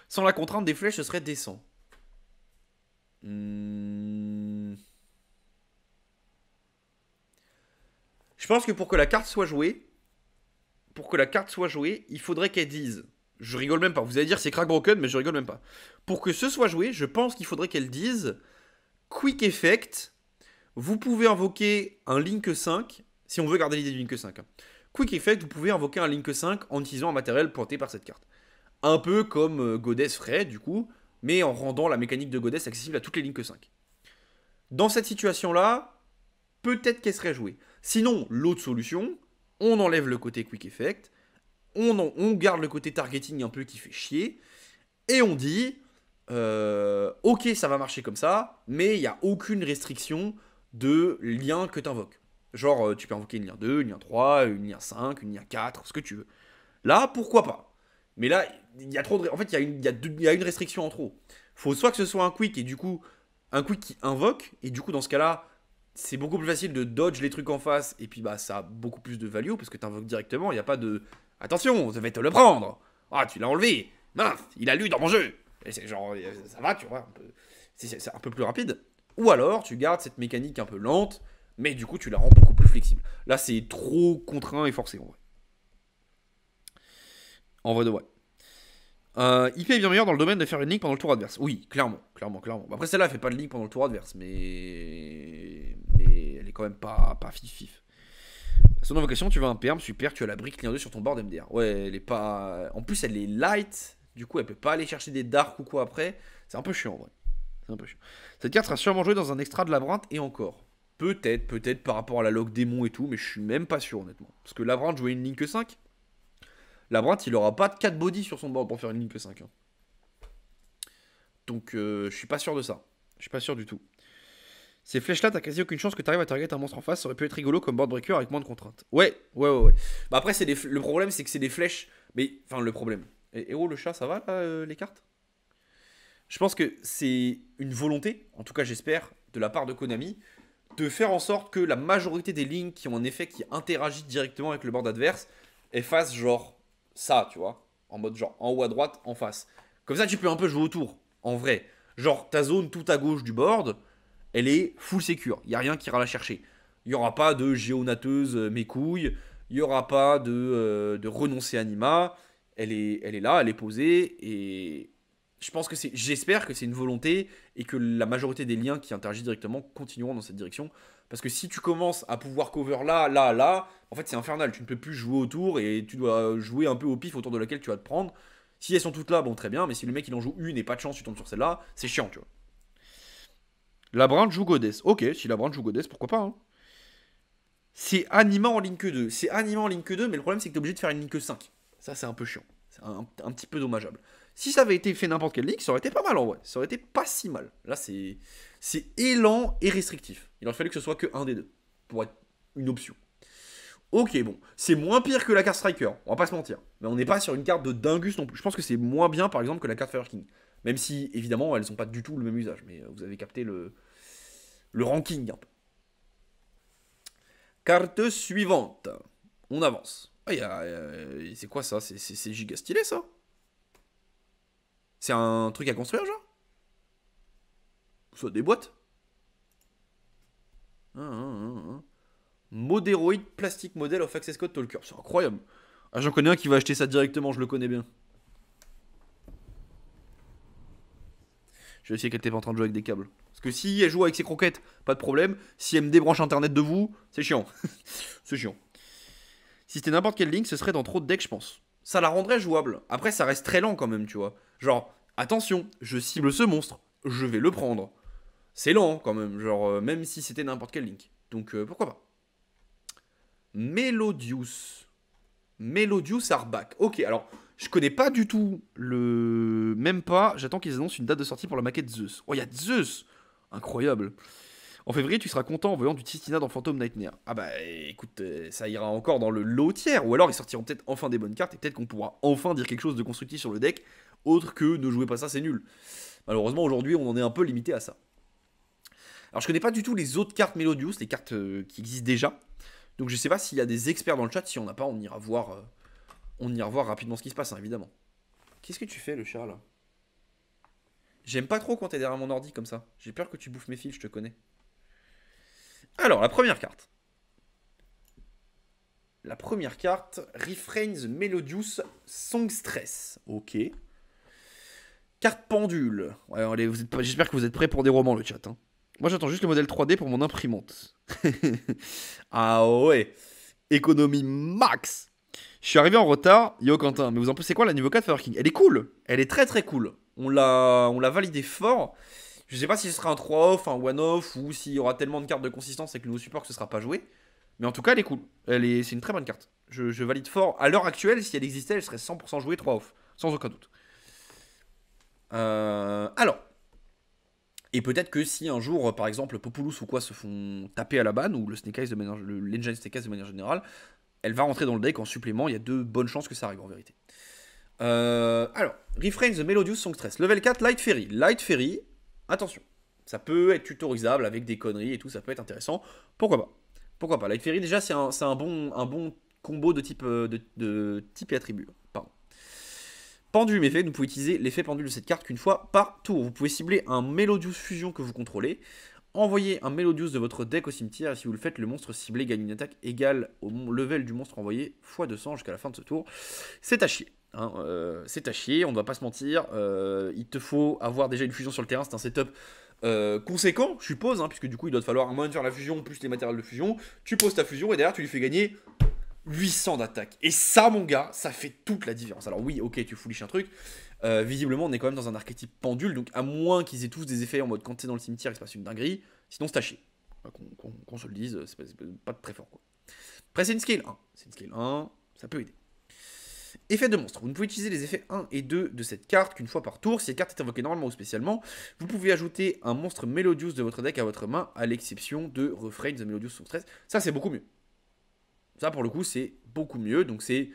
Sans la contrainte des flèches, ce serait décent. Hmm. Je pense que pour que la carte soit jouée, pour que la carte soit jouée, il faudrait qu'elle dise. Je rigole même pas. Vous allez dire c'est crack broken, mais je rigole même pas. Pour que ce soit joué, je pense qu'il faudrait qu'elle dise Quick Effect. Vous pouvez invoquer un Link 5, si on veut garder l'idée du Link 5. Hein. Quick Effect, vous pouvez invoquer un Link 5 en utilisant un matériel pointé par cette carte. Un peu comme euh, goddess Godess du coup, mais en rendant la mécanique de goddess accessible à toutes les Link 5. Dans cette situation-là, peut-être qu'elle serait jouée. Sinon, l'autre solution, on enlève le côté quick effect, on, garde le côté targeting un peu qui fait chier, et on dit, euh, ok, ça va marcher comme ça, mais il n'y a aucune restriction de lien que tu invoques. Genre, euh, tu peux invoquer une lien 2, une lien 3, une lien 5, une lien 4, ce que tu veux. Là, pourquoi pas Mais là, il y a trop de... En fait, il y, a une, une restriction en trop. Faut soit que ce soit un quick, et du coup, un quick qui invoque, et du coup, dans ce cas-là, c'est beaucoup plus facile de dodge les trucs en face, et puis bah ça a beaucoup plus de value, parce que t'invoques directement, il n'y a pas de... Attention, je vais te le prendre Ah, tu l'as enlevé Mince, il a lu dans mon jeu Et c'est genre, euh, ça va, tu vois, c'est un peu plus rapide. Ou alors, tu gardes cette mécanique un peu lente, mais du coup, tu la rends beaucoup plus flexible. Là, c'est trop contraint et forcé, en vrai. En de vrai. Euh, IP est bien meilleur dans le domaine de faire une ligue pendant le tour adverse. Oui, clairement, clairement, clairement. Bah, après, celle-là, elle fait pas de ligue pendant le tour adverse, mais, mais elle est quand même pas, pas fif-fif. Son invocation, tu vas un perm, super, tu as la brique lien 2 sur ton board MDR. Ouais, elle est pas. En plus, elle est light, du coup, elle peut pas aller chercher des darks ou quoi après. C'est un peu chiant en vrai. C'est un peu chiant. Cette carte sera sûrement jouée dans un extra de labyrinthe et encore. Peut-être, peut-être par rapport à la log démon et tout, mais je suis même pas sûr honnêtement. Parce que labyrinthe jouait une ligne que 5. La Labrat, il aura pas de 4 body sur son board pour faire une ligne P5. Hein. Donc, euh, je suis pas sûr de ça. Je suis pas sûr du tout. Ces flèches-là, t'as quasi aucune chance que t'arrives à target un monstre en face. Ça aurait pu être rigolo comme board breaker avec moins de contraintes. Ouais, ouais, ouais. Bah, après, c'est le problème, c'est que c'est des flèches. Mais, enfin, le problème. Et, oh, le chat, ça va là, euh, les cartes Je pense que c'est une volonté, en tout cas, j'espère, de la part de Konami, de faire en sorte que la majorité des lignes qui ont un effet qui interagit directement avec le board adverse, elles genre ça, tu vois. En mode genre en haut à droite, en face. Comme ça, tu peux un peu jouer autour, en vrai. Genre, ta zone tout à gauche du board, elle est full secure, Il n'y a rien qui ira la chercher. Il n'y aura pas de géonateuse euh, mes couilles. Il n'y aura pas de, euh, renoncer anima. Elle est, elle est là, elle est posée. Et je pense que c'est. J'espère que c'est une volonté et que la majorité des liens qui interagissent directement continueront dans cette direction. Parce que si tu commences à pouvoir cover là, là, là, en fait c'est infernal. Tu ne peux plus jouer autour et tu dois jouer un peu au pif autour de laquelle tu vas te prendre. Si elles sont toutes là, bon très bien, mais si le mec il en joue une et pas de chance, tu tombes sur celle-là, c'est chiant, tu vois. La joue Godess. Ok, si la joue Godess, pourquoi pas. Hein. C'est anima en ligne que 2. C'est animant en ligne que 2, mais le problème c'est que t'es obligé de faire une ligne que 5. Ça c'est un peu chiant. C'est un, petit peu dommageable. Si ça avait été fait n'importe quelle ligne, ça aurait été pas mal en vrai. Ça aurait été pas si mal. Là c'est. C'est élan et restrictif. Il en fallu que ce soit que un des deux pour être une option. Ok, bon, c'est moins pire que la carte Striker, on va pas se mentir. Mais on n'est pas sur une carte de dingus non plus. Je pense que c'est moins bien, par exemple, que la carte Fire King. Même si, évidemment, elles n'ont pas du tout le même usage. Mais euh, vous avez capté le, le ranking un peu. Carte suivante. On avance. Ah, c'est quoi ça C'est giga stylé ça C'est un truc à construire, genre ça des boîtes. hein, Plastic Model of Access Code Talker. C'est incroyable. Ah, j'en connais un qui va acheter ça directement, je le connais bien. Je vais essayer qu'elle était pas en train de jouer avec des câbles. Parce que si elle joue avec ses croquettes, pas de problème. Si elle me débranche internet de vous, c'est chiant. c'est chiant. Si c'était n'importe quelle ligne, ce serait dans trop de decks, je pense. Ça la rendrait jouable. Après, ça reste très lent quand même, tu vois. Genre, attention, je cible ce monstre, je vais le prendre c'est lent hein, quand même, genre euh, même si c'était n'importe quel Link. Donc euh, pourquoi pas. Melodius. Melodius Arbac. Ok, alors je connais pas du tout le. Même pas. J'attends qu'ils annoncent une date de sortie pour la maquette Zeus. Oh, il y a Zeus Incroyable. En février, tu seras content en voyant du Tistina dans Phantom Nightmare. Ah bah écoute, euh, ça ira encore dans le lot tiers. Ou alors ils sortiront peut-être enfin des bonnes cartes et peut-être qu'on pourra enfin dire quelque chose de constructif sur le deck, autre que ne jouez pas ça, c'est nul. Malheureusement, aujourd'hui, on en est un peu limité à ça. Alors je connais pas du tout les autres cartes Melodius, les cartes euh, qui existent déjà. Donc je sais pas s'il y a des experts dans le chat, si on n'a pas, on ira voir euh, on rapidement ce qui se passe hein, évidemment. Qu'est-ce que tu fais le chat là J'aime pas trop quand t'es derrière mon ordi comme ça. J'ai peur que tu bouffes mes fils, je te connais. Alors, la première carte. La première carte, Refrains Melodious Songstress. Ok. Carte pendule. j'espère que vous êtes prêts pour des romans, le chat. Hein. Moi, j'attends juste le modèle 3D pour mon imprimante. ah ouais, économie max. Je suis arrivé en retard, yo Quentin, mais vous en pensez quoi la niveau 4 Fire King Elle est cool, elle est très très cool. On l'a, on l'a validé fort. Je sais pas si ce sera un 3-off, un 1-off, ou s'il y aura tellement de cartes de consistance avec le nouveau support que ce sera pas joué. Mais en tout cas, elle est cool. Elle est, c'est une très bonne carte. Je, je valide fort. À l'heure actuelle, si elle existait, elle serait 100% jouée 3-off, sans aucun doute. Euh, alors, et peut-être que si un jour, par exemple, Populous ou quoi se font taper à la banne, ou le Snake Eyes de manière, l'engine Snake Eyes de manière générale, elle va rentrer dans le deck en supplément. Il y a de bonnes chances que ça arrive en vérité. Euh, alors, Refrain the Melodious Songstress, Level 4, Light Fairy. Light Fairy, attention, ça peut être tutorisable avec des conneries et tout, ça peut être intéressant. Pourquoi pas Pourquoi pas Light Fairy, déjà, c'est un, bon, combo de type, euh, de, type et attribut. Hein. Pardon. Pendu, effet, vous pouvez utiliser l'effet pendule de cette carte qu'une fois par tour. Vous pouvez cibler un Melodius Fusion que vous contrôlez, envoyer un Melodius de votre deck au cimetière, et si vous le faites, le monstre ciblé gagne une attaque égale au level du monstre envoyé x 200 jusqu'à la fin de ce tour. C'est à chier. Hein, euh, c'est à chier, on ne va pas se mentir. Euh, il te faut avoir déjà une fusion sur le terrain, c'est un setup euh, conséquent, je suppose, hein, puisque du coup il doit te falloir un moyen de faire la fusion plus les matériels de fusion. Tu poses ta fusion et derrière tu lui fais gagner 800 d'attaque. Et ça, mon gars, ça fait toute la différence. Alors oui, ok, tu fouliches un truc. Euh, visiblement, on est quand même dans un archétype pendule, donc à moins qu'ils aient tous des effets en mode quand t'es dans le cimetière, il se passe une dinguerie, sinon c'est taché. Qu'on se le dise, c'est pas, pas, très fort Après, c'est une scale 1. C'est une scale 1, ça peut aider. Effet de monstre. Vous ne pouvez utiliser les effets 1 et 2 de cette carte qu'une fois par tour. Si cette carte est invoquée normalement ou spécialement, vous pouvez ajouter un monstre melodious de votre deck à votre main, à l'exception de Refrain de melodious sous stress Ça, c'est beaucoup mieux pour le coup, c'est beaucoup mieux. Donc, c'est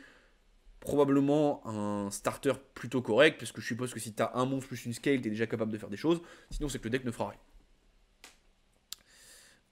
probablement un starter plutôt correct, parce que je suppose que si tu as un monstre plus une scale, tu es déjà capable de faire des choses. Sinon, c'est que le deck ne fera rien.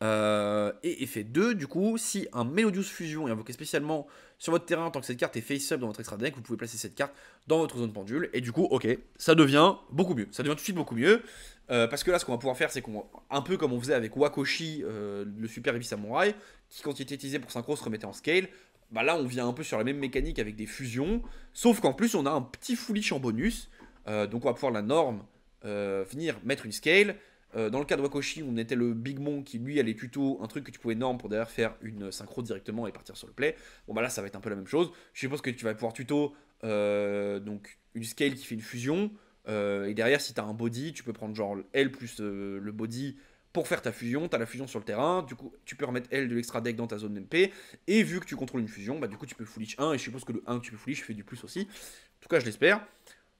Euh, et effet 2, du coup, si un Melodious Fusion est invoqué spécialement sur votre terrain tant que cette carte est face-up dans votre extra deck, vous pouvez placer cette carte dans votre zone pendule. Et du coup, ok, ça devient beaucoup mieux. Ça devient tout de suite beaucoup mieux. Euh, parce que là, ce qu'on va pouvoir faire, c'est qu'on, un peu comme on faisait avec Wakoshi, euh, le super à Samurai, qui quand il était utilisé pour synchro se remettait en scale, bah là, on vient un peu sur la même mécanique avec des fusions. Sauf qu'en plus, on a un petit foolish en bonus. donc on va pouvoir la norme venir mettre une scale euh, dans le cas de Wakoshi, on était le Big Mon qui lui allait tuto un truc que tu pouvais norme pour derrière faire une synchro directement et partir sur le play. Bon bah là ça va être un peu la même chose. Je suppose que tu vas pouvoir tuto euh, donc une scale qui fait une fusion. Euh, et derrière si tu as un body, tu peux prendre genre L plus le body pour faire ta fusion, tu as la fusion sur le terrain, du coup tu peux remettre L de l'extra deck dans ta zone MP, et vu que tu contrôles une fusion, bah du coup tu peux foolish 1, et je suppose que le 1 que tu peux foolish fait du plus aussi, en tout cas je l'espère,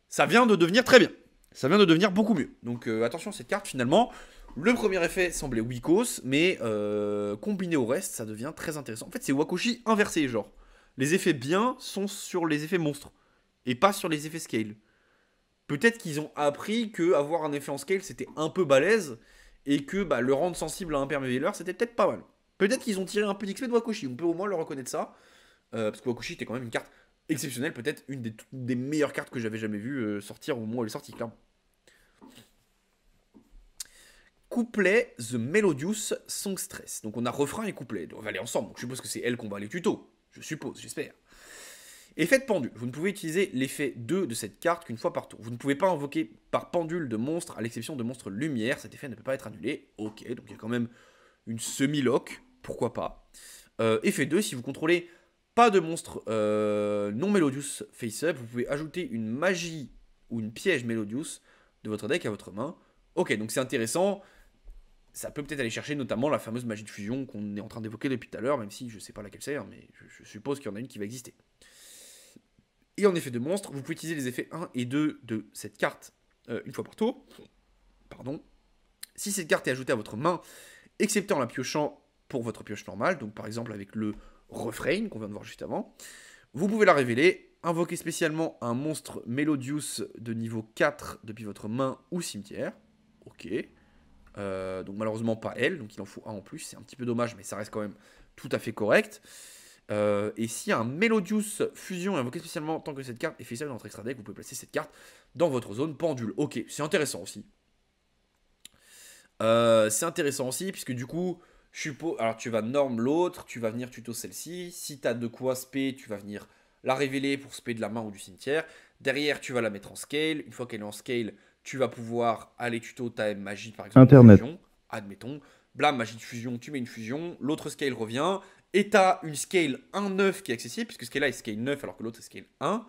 ça vient de devenir très bien ça vient de devenir beaucoup mieux. Donc euh, attention cette carte finalement. Le premier effet semblait Wikos, mais euh, combiné au reste, ça devient très intéressant. En fait, c'est Wakoshi inversé, genre. Les effets bien sont sur les effets monstres, et pas sur les effets scale. Peut-être qu'ils ont appris que avoir un effet en scale, c'était un peu balèze, et que bah, le rendre sensible à un perméveilleur, c'était peut-être pas mal. Peut-être qu'ils ont tiré un peu d'XP de Wakoshi, on peut au moins le reconnaître ça. Euh, parce que Wakoshi était quand même une carte exceptionnelle, peut-être une des, meilleures cartes que j'avais jamais vues sortir au moment où elle est sortie, Couplet The Melodious Songstress. Donc on a refrain et couplet. On va aller ensemble. je suppose que c'est elle qu'on va aller tuto. Je suppose, j'espère. Effet de pendule. Vous ne pouvez utiliser l'effet 2 de cette carte qu'une fois par tour. Vous ne pouvez pas invoquer par pendule de monstre, à l'exception de monstres lumière. Cet effet ne peut pas être annulé. Ok, donc il y a quand même une semi-lock. Pourquoi pas euh, Effet 2, si vous contrôlez pas de monstre euh, non Melodious face-up, vous pouvez ajouter une magie ou une piège Melodious de votre deck à votre main. Ok, donc c'est intéressant. Ça peut peut-être aller chercher notamment la fameuse magie de fusion qu'on est en train d'évoquer depuis tout à l'heure, même si je ne sais pas laquelle c'est, hein, mais je, suppose qu'il y en a une qui va exister. Et en effet de monstre, vous pouvez utiliser les effets 1 et 2 de cette carte euh, une fois par tour. Pardon. Si cette carte est ajoutée à votre main, excepté en la piochant pour votre pioche normale, donc par exemple avec le refrain qu'on vient de voir juste avant, vous pouvez la révéler Invoquez spécialement un monstre Melodius de niveau 4 depuis votre main ou cimetière. Ok. Euh, donc malheureusement pas elle, donc il en faut un en plus. C'est un petit peu dommage, mais ça reste quand même tout à fait correct. Euh, et si un Melodius fusion est invoqué spécialement tant que cette carte est fait dans votre extra deck, vous pouvez placer cette carte dans votre zone pendule. Ok, c'est intéressant aussi. Euh, c'est intéressant aussi, puisque du coup, Alors, tu vas norme l'autre, tu vas venir tuto celle-ci. Si t'as de quoi spé, tu vas venir la révéler pour se payer de la main ou du cimetière. Derrière, tu vas la mettre en scale. Une fois qu'elle est en scale, tu vas pouvoir aller tuto ta magie, par exemple. Internet. admettons. Blam, magie de fusion, tu mets une fusion. L'autre scale revient. Et tu une scale 1-9 qui est accessible, puisque ce scale là est scale 9 alors que l'autre est scale 1.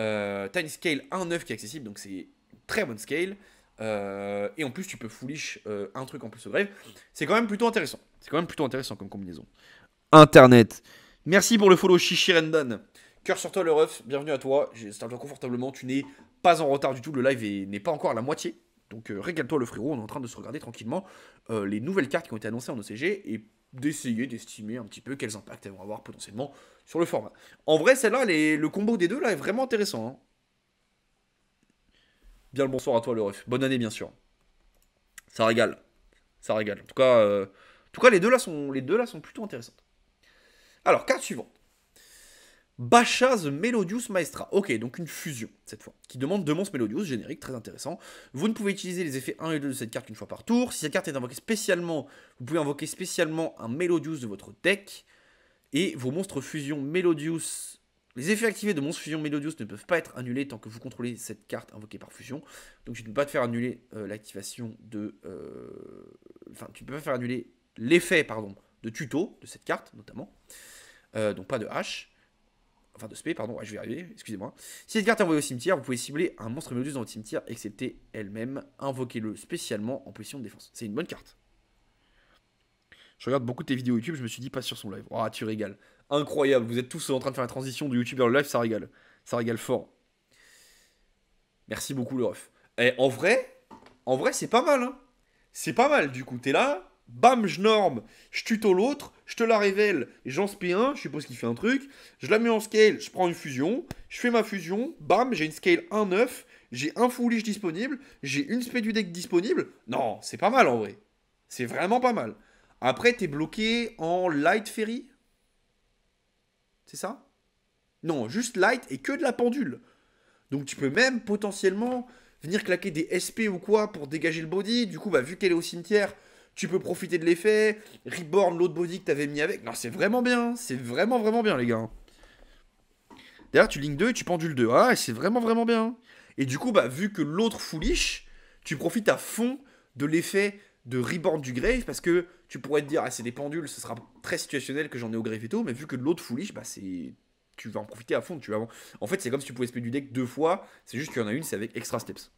Euh, tu as une scale 1-9 qui est accessible, donc c'est très bonne scale. Euh, et en plus, tu peux foolish euh, un truc en plus au grève. C'est quand même plutôt intéressant. C'est quand même plutôt intéressant comme combinaison. Internet. Merci pour le follow Shishirendan. Cœur sur toi le ref, bienvenue à toi, J'ai toi confortablement, tu n'es pas en retard du tout, le live n'est pas encore à la moitié. Donc euh, régale-toi le frérot, on est en train de se regarder tranquillement euh, les nouvelles cartes qui ont été annoncées en OCG et d'essayer d'estimer un petit peu quels impacts elles vont avoir potentiellement sur le format. En vrai, celle-là, le combo des deux là est vraiment intéressant. Hein. Bien le bonsoir à toi le ref, bonne année bien sûr. Ça régale, ça régale. En tout cas, euh, les deux là sont, les deux, là, sont plutôt intéressantes. Alors, carte suivante. Bacha the Melodious Maestra. Ok, donc une fusion cette fois, qui demande deux monstres Melodius, générique, très intéressant. Vous ne pouvez utiliser les effets 1 et 2 de cette carte qu'une fois par tour. Si cette carte est invoquée spécialement, vous pouvez invoquer spécialement un Melodius de votre deck. Et vos monstres fusion Melodius. Les effets activés de monstres fusion Melodius ne peuvent pas être annulés tant que vous contrôlez cette carte invoquée par fusion. Donc tu ne peux pas te faire annuler euh, l'activation de. Euh, enfin, tu peux faire annuler l'effet, pardon, de tuto de cette carte, notamment. Euh, donc pas de hache enfin de spé, pardon, je vais y arriver, excusez-moi. Si cette carte est envoyée au cimetière, vous pouvez cibler un monstre modus dans le cimetière, excepté elle-même, invoquez-le spécialement en position de défense. C'est une bonne carte. Je regarde beaucoup tes vidéos YouTube, je me suis dit, pas sur son live. Ah, oh, tu régales. Incroyable, vous êtes tous en train de faire la transition du YouTube vers le live, ça régale. Ça régale fort. Merci beaucoup, le ref. Et eh, en vrai, en vrai, c'est pas mal. Hein. C'est pas mal, du coup, t'es là, bam, je norme, je tuto l'autre, je te la révèle, j'en spé un, je suppose qu'il fait un truc, je la mets en scale, je prends une fusion, je fais ma fusion, bam, j'ai une scale 1-9, j'ai un full disponible, j'ai une spé du deck disponible. Non, c'est pas mal en vrai. C'est vraiment pas mal. Après, t'es bloqué en light ferry C'est ça Non, juste light et que de la pendule. Donc tu peux même potentiellement venir claquer des SP ou quoi pour dégager le body. Du coup, bah, vu qu'elle est au cimetière, tu peux profiter de l'effet, Reborn, l'autre body que t'avais mis avec. Non, c'est vraiment bien, c'est vraiment vraiment bien les gars. D'ailleurs, tu lignes 2 et tu pendules 2. Ah, c'est vraiment vraiment bien. Et du coup, bah vu que l'autre foolish, tu profites à fond de l'effet de Reborn du Grave parce que tu pourrais te dire, ah, c'est des pendules, ce sera très situationnel que j'en ai au Grave et tout, mais vu que l'autre foolish, bah c'est tu vas en profiter à fond. Tu vas... En fait, c'est comme si tu pouvais spé du deck deux fois, c'est juste qu'il y en a une, c'est avec extra steps.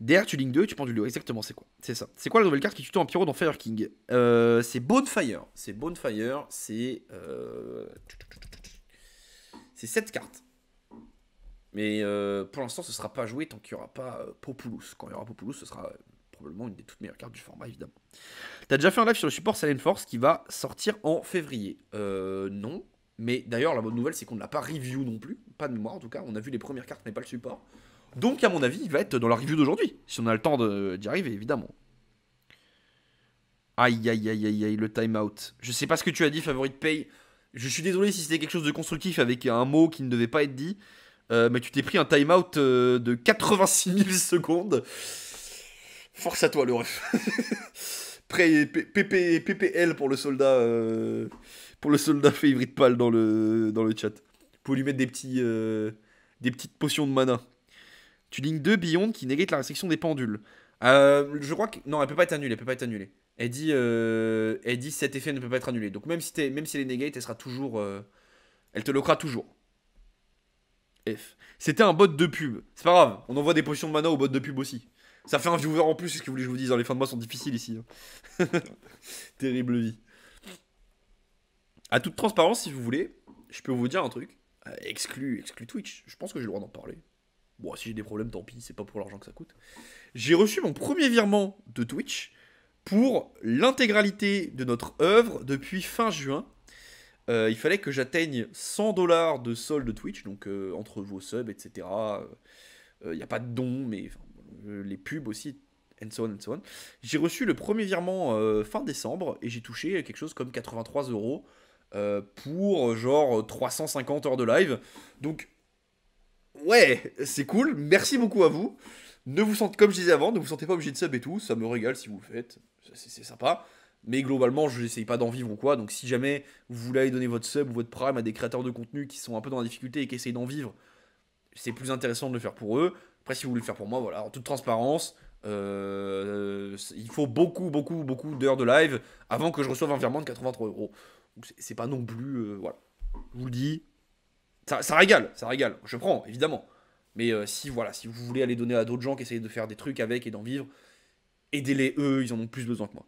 Derrière, tu lignes 2 et tu prends du lieu. Exactement, c'est quoi C'est ça. C'est quoi la nouvelle carte qui tue en pyro dans Fire King euh, C'est Fire. C'est Bonefire, c'est. Euh... C'est cette carte. Mais euh, pour l'instant, ce sera pas joué tant qu'il n'y aura pas euh, Populous. Quand il y aura Populous, ce sera euh, probablement une des toutes meilleures cartes du format, évidemment. Tu as déjà fait un live sur le support Silent Force qui va sortir en février euh, Non. Mais d'ailleurs, la bonne nouvelle, c'est qu'on ne l'a pas review non plus. Pas de mémoire, en tout cas. On a vu les premières cartes, mais pas le support. Donc, à mon avis, il va être dans la review d'aujourd'hui, si on a le temps d'y arriver, évidemment. Aïe, aïe, aïe, aïe, aïe, le timeout. Je sais pas ce que tu as dit, favorite pay. Je suis désolé si c'était quelque chose de constructif avec un mot qui ne devait pas être dit. Euh, mais tu t'es pris un timeout out euh, de 86 000 secondes. Force à toi, le ref. Prêt, PPL pour le soldat. Euh, pour le soldat favorite pal dans le, dans le chat. Pour lui mettre des, petits, des petites potions de mana. Tu lignes deux Beyond qui négate la restriction des pendules. Euh, je crois que. Non, elle peut pas être annulée. Elle peut pas être annulée. Elle dit, euh... elle dit cet effet ne peut pas être annulé. Donc même si, même si elle est négate elle sera toujours. Euh, elle te loquera toujours. F. C'était un bot de pub. C'est pas grave. On envoie des potions de mana au bot de pub aussi. Ça fait un viewer en plus, ce que vous voulez que je vous dise. Hein. Les fins de mois sont difficiles ici. Hein. Terrible vie. À toute transparence, si vous voulez, je peux vous dire un truc. Euh, exclu, exclu Twitch. Je pense que j'ai le droit d'en parler. Bon, si j'ai des problèmes, tant pis, c'est pas pour l'argent que ça coûte. J'ai reçu mon premier virement de Twitch pour l'intégralité de notre œuvre depuis fin juin. Euh, il fallait que j'atteigne 100 dollars de solde Twitch, donc euh, entre vos subs, etc. Il n'y a pas de dons, mais euh, les pubs aussi, and so on, and so on. J'ai reçu le premier virement fin décembre et j'ai touché quelque chose comme 83 euros pour genre 350 heures de live. Donc ouais, c'est cool. Merci beaucoup à vous. Ne vous sentez, comme je disais avant, ne vous sentez pas obligé de sub et tout. Ça me régale si vous le faites. C'est sympa. Mais globalement, je n'essaye pas d'en vivre ou quoi. Donc si jamais vous voulez donner votre sub ou votre prime à des créateurs de contenu qui sont un peu dans la difficulté et qui essayent d'en vivre, c'est plus intéressant de le faire pour eux. Après, si vous voulez le faire pour moi, voilà, en toute transparence, euh, il faut beaucoup, beaucoup, beaucoup d'heures de live avant que je reçoive un virement de 83 euros. C'est pas non plus. Euh, voilà. Je vous le dis, ça, régale, ça régale. Je prends, évidemment. Mais euh, si, voilà, si vous voulez aller donner à d'autres gens qui essayent de faire des trucs avec et d'en vivre, aidez-les eux, ils en ont plus besoin que moi.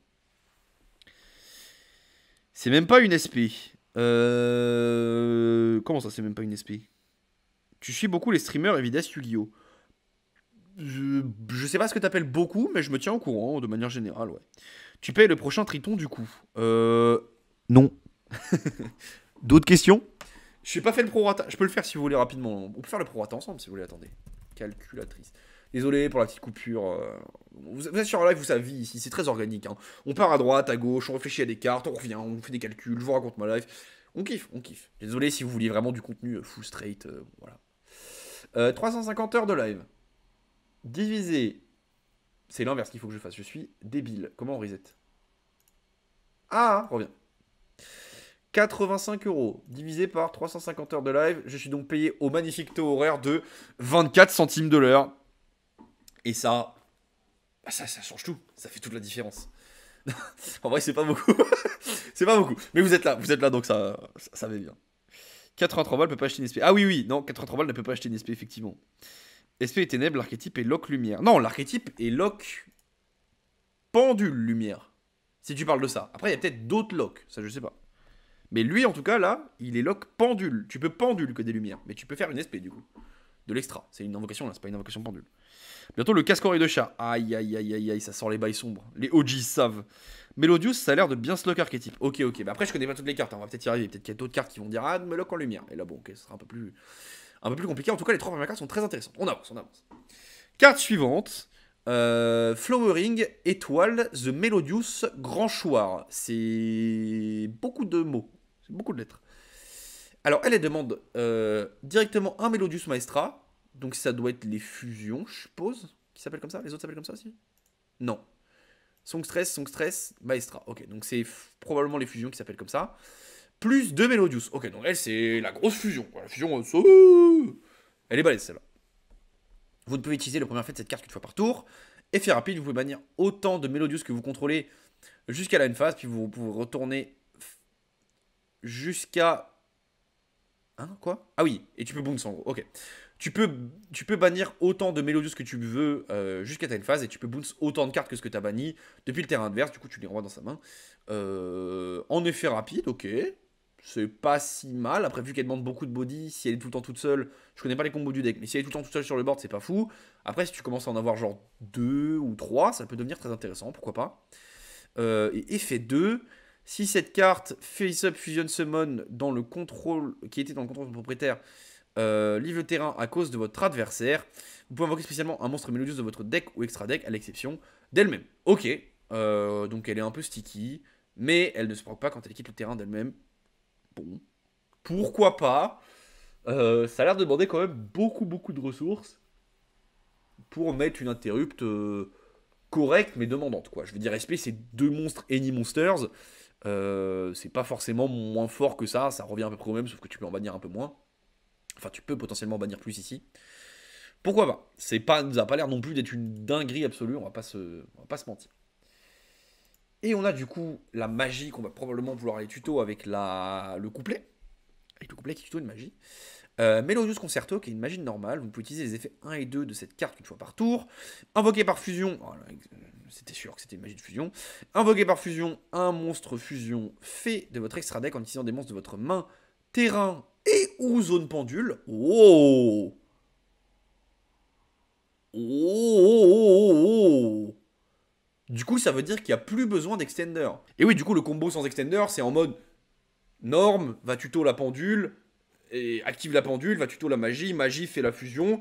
C'est même pas une SP. Euh, comment ça, c'est même pas une SP Tu suis beaucoup les streamers évidemment, Julio Je... sais pas ce que t'appelles beaucoup, mais je me tiens au courant de manière générale, ouais. Tu payes le prochain Triton du coup euh, Non. D'autres questions je pas fait le prorata. Je peux le faire si vous voulez rapidement. On peut faire le prorata ensemble si vous voulez. Attendez. Calculatrice. Désolé pour la petite coupure. Euh. Vous êtes sur un live vous ça vit ici. C'est très organique. Hein. On part à droite, à gauche, on réfléchit à des cartes, on revient, on fait des calculs, je vous raconte ma life. On kiffe, on kiffe. Désolé si vous voulez vraiment du contenu euh, full straight. Euh, voilà. 350 heures de live. Divisé. C'est l'inverse qu'il faut que je fasse. Je suis débile. Comment on reset Ah, reviens. 85 euros divisé par 350 heures de live, je suis donc payé au magnifique taux horaire de 24 centimes de l'heure. Et bah, ça, ça, change tout, ça fait toute la différence. en vrai, c'est pas beaucoup, c'est pas beaucoup. Mais vous êtes là, vous êtes là, donc ça, ça, va bien. 83 ah balles ne peut pas acheter une SP. Ah oui, oui, non, 83 balles ne peut pas acheter une SP, effectivement. SP et ténèbres, l'archétype est Locke lumière. Non, l'archétype est Locke pendule lumière. Si tu parles de ça. Après, il y a peut-être d'autres lock, ça je sais pas. Mais lui, en tout cas, là, il est lock pendule. Tu peux pendule que des lumières, mais tu peux faire une SP du coup. De l'extra. C'est une invocation là, c'est pas une invocation pendule. Bientôt le casque de chat. Aïe aïe aïe aïe aïe, ça sort les bails sombres. Les OG savent. Melodius, ça a l'air de bien se lock archétype. Ok, ok. Mais bah, après, je connais pas toutes les cartes, hein. on va peut-être y arriver. Peut-être qu'il y a d'autres cartes qui vont dire Ah, me lock en lumière. Et là, bon, ok, ce sera un peu plus, un peu plus compliqué. En tout cas, les trois premières cartes sont très intéressantes. On avance, on avance. Carte suivante. Euh, flowering, étoile, The Melodius, Grand choix. C'est beaucoup de mots beaucoup de lettres. Alors, elle, elle demande euh, directement un Melodius Maestra. Donc, ça doit être les fusions, je suppose, qui s'appellent comme ça. Les autres s'appellent comme ça aussi Non. Songstress, Songstress, Maestra. Ok, donc c'est probablement les fusions qui s'appellent comme ça. Plus deux Melodius. Ok, donc elle, c'est la grosse fusion. La fusion, euh, elle est balèze celle-là. Vous ne pouvez utiliser le premier fait de cette carte qu'une fois par tour. Effet rapide, vous pouvez bannir autant de Melodius que vous contrôlez jusqu'à la une phase, puis vous pouvez retourner jusqu'à. Hein, quoi Ah oui, et tu peux bounce en gros, ok. Tu peux, tu peux bannir autant de mélodies que tu veux euh, jusqu'à ta phase et tu peux bounce autant de cartes que ce que tu as banni depuis le terrain adverse, du coup tu les renvoies dans sa main. Euh, en effet rapide, ok. C'est pas si mal. Après, vu qu'elle demande beaucoup de body, si elle est tout le temps toute seule, je connais pas les combos du deck, mais si elle est tout le temps toute seule sur le board, c'est pas fou. Après, si tu commences à en avoir genre 2 ou 3, ça peut devenir très intéressant, pourquoi pas. Euh, et effet 2, si cette carte Face-Up Fusion Summon dans le contrôle, qui était dans le contrôle du propriétaire, euh, livre le terrain à cause de votre adversaire, vous pouvez invoquer spécialement un monstre mélodieux de votre deck ou extra deck à l'exception d'elle-même. Ok, euh, donc elle est un peu sticky, mais elle ne se prend pas quand elle quitte le terrain d'elle-même. Bon, pourquoi pas euh, Ça a l'air de demander quand même beaucoup beaucoup de ressources pour mettre une interrupte correcte mais demandante quoi. Je veux dire, SP c'est deux monstres Any Monsters. Euh, c'est pas forcément moins fort que ça, ça revient à peu près au même, sauf que tu peux en bannir un peu moins. Enfin, tu peux potentiellement en bannir plus ici. Pourquoi pas C'est pas, ça a pas l'air non plus d'être une dinguerie absolue, on va pas se, va pas se mentir. Et on a du coup la magie qu'on va probablement vouloir aller tuto avec la, le couplet. Avec le couplet qui est tuto une magie. Euh, Concerto, qui est une magie normale, vous pouvez utiliser les effets 1 et 2 de cette carte une fois par tour. Invoqué par fusion, oh c'était sûr que c'était une magie de fusion. Invoqué par fusion, un monstre fusion fait de votre extra deck en utilisant des monstres de votre main, terrain et ou zone pendule. Oh Oh, oh, oh, oh, Du coup, ça veut dire qu'il n'y a plus besoin d'extender. Et oui, du coup, le combo sans extender, c'est en mode norme, va tuto la pendule, et active la pendule, va tuto la magie, magie fait la fusion.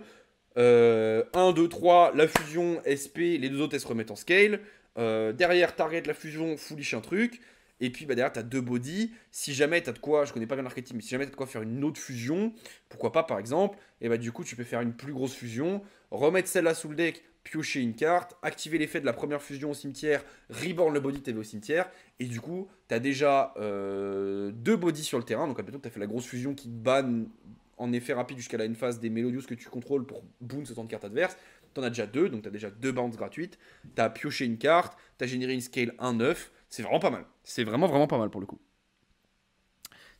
1, 2, 3, la fusion, SP, les deux autres elles se remettent en scale. Euh, derrière, target la fusion, foolish un truc. Et puis bah, derrière, t'as deux body. Si jamais t'as de quoi, je connais pas bien l'archétype, mais si jamais t'as de quoi faire une autre fusion, pourquoi pas par exemple, et eh bah du coup tu peux faire une plus grosse fusion, remettre celle-là sous le deck piocher une carte, activer l'effet de la première fusion au cimetière, reborn le body, t'es au cimetière, et du coup, tu as déjà euh, deux bodies sur le terrain, donc admettons que as fait la grosse fusion qui banne en effet rapide jusqu'à la une phase des Melodius que tu contrôles pour boon ce temps de carte adverse, t'en as déjà deux, donc tu as déjà deux bounces gratuites, tu as pioché une carte, tu as généré une scale 1-9, c'est vraiment pas mal, c'est vraiment vraiment pas mal pour le coup.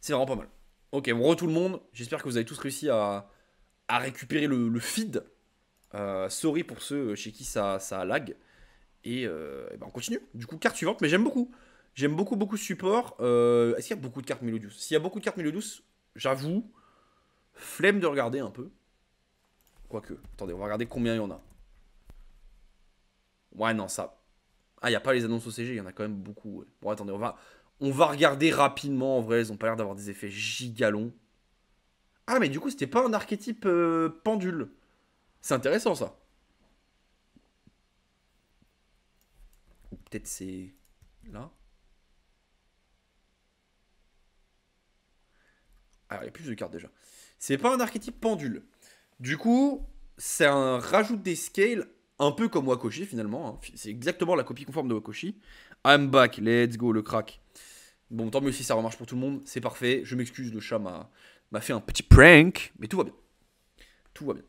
C'est vraiment pas mal. Ok, bon, re tout le monde, j'espère que vous avez tous réussi à, récupérer le feed euh, sorry pour ceux euh, chez qui ça, ça lag. Et, euh, ben, on continue. Du coup, carte suivante, mais j'aime beaucoup. J'aime beaucoup, beaucoup ce support. Est-ce qu'il y a beaucoup de cartes Melodius S'il y a beaucoup de cartes MeloDouce, j'avoue, flemme de regarder un peu. Quoique, attendez, on va regarder combien il y en a. Ouais, non, ça. Ah, il n'y a pas les annonces au CG, il y en a quand même beaucoup. Bon, attendez, on va, on va regarder rapidement. En vrai, elles n'ont pas l'air d'avoir des effets gigalons. Ah, mais du coup, c'était pas un archétype pendule. C'est intéressant ça. peut-être c'est là. Alors, ah, il y a plus de cartes déjà. C'est pas un archétype pendule. Du coup, c'est un rajout des scales, un peu comme Wakoshi finalement. Hein. C'est exactement la copie conforme de Wakoshi. I'm back, let's go, le crack. Bon, tant mieux si ça remarche pour tout le monde, c'est parfait. Je m'excuse, le chat m'a fait un petit prank, mais tout va bien. Tout va bien.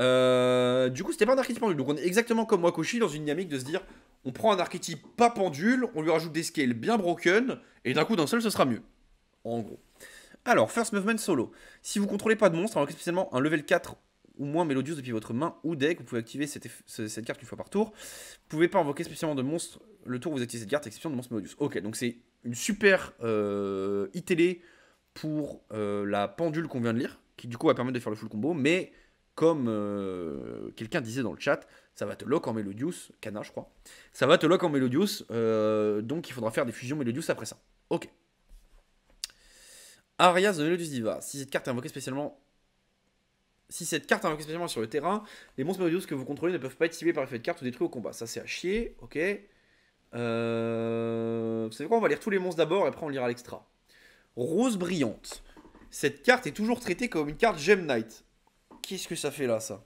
Euh, du coup, c'était pas un archétype pendule. Donc, on est exactement comme Wakoshi dans une dynamique de se dire on prend un archétype pas pendule, on lui rajoute des scales bien broken, et d'un coup, d'un seul, ce sera mieux. En gros. Alors, First Movement Solo. Si vous contrôlez pas de monstre, invoquez spécialement un level 4 ou moins melodius depuis votre main ou deck, vous pouvez activer cette, carte une fois par tour. Vous pouvez pas invoquer spécialement de monstres le tour où vous activez cette carte, exception de monstre melodius Ok, donc c'est une super euh, ITL pour euh, la pendule qu'on vient de lire, qui du coup va permettre de faire le full combo, mais comme euh, quelqu'un disait dans le chat, ça va te lock en Melodius, Cana je crois, ça va te lock en Melodius, euh, donc il faudra faire des fusions Melodius après ça. Ok. Arias de Melodius Diva, si cette carte est invoquée spécialement... Si cette carte est invoquée spécialement sur le terrain, les monstres Melodius que vous contrôlez ne peuvent pas être ciblés par effet de carte ou détruits au combat. Ça c'est à chier, ok. Euh, vous savez quoi, on va lire tous les monstres d'abord et après on lira l'extra. Rose brillante. Cette carte est toujours traitée comme une carte Gem Knight. Qu'est-ce que ça fait là, ça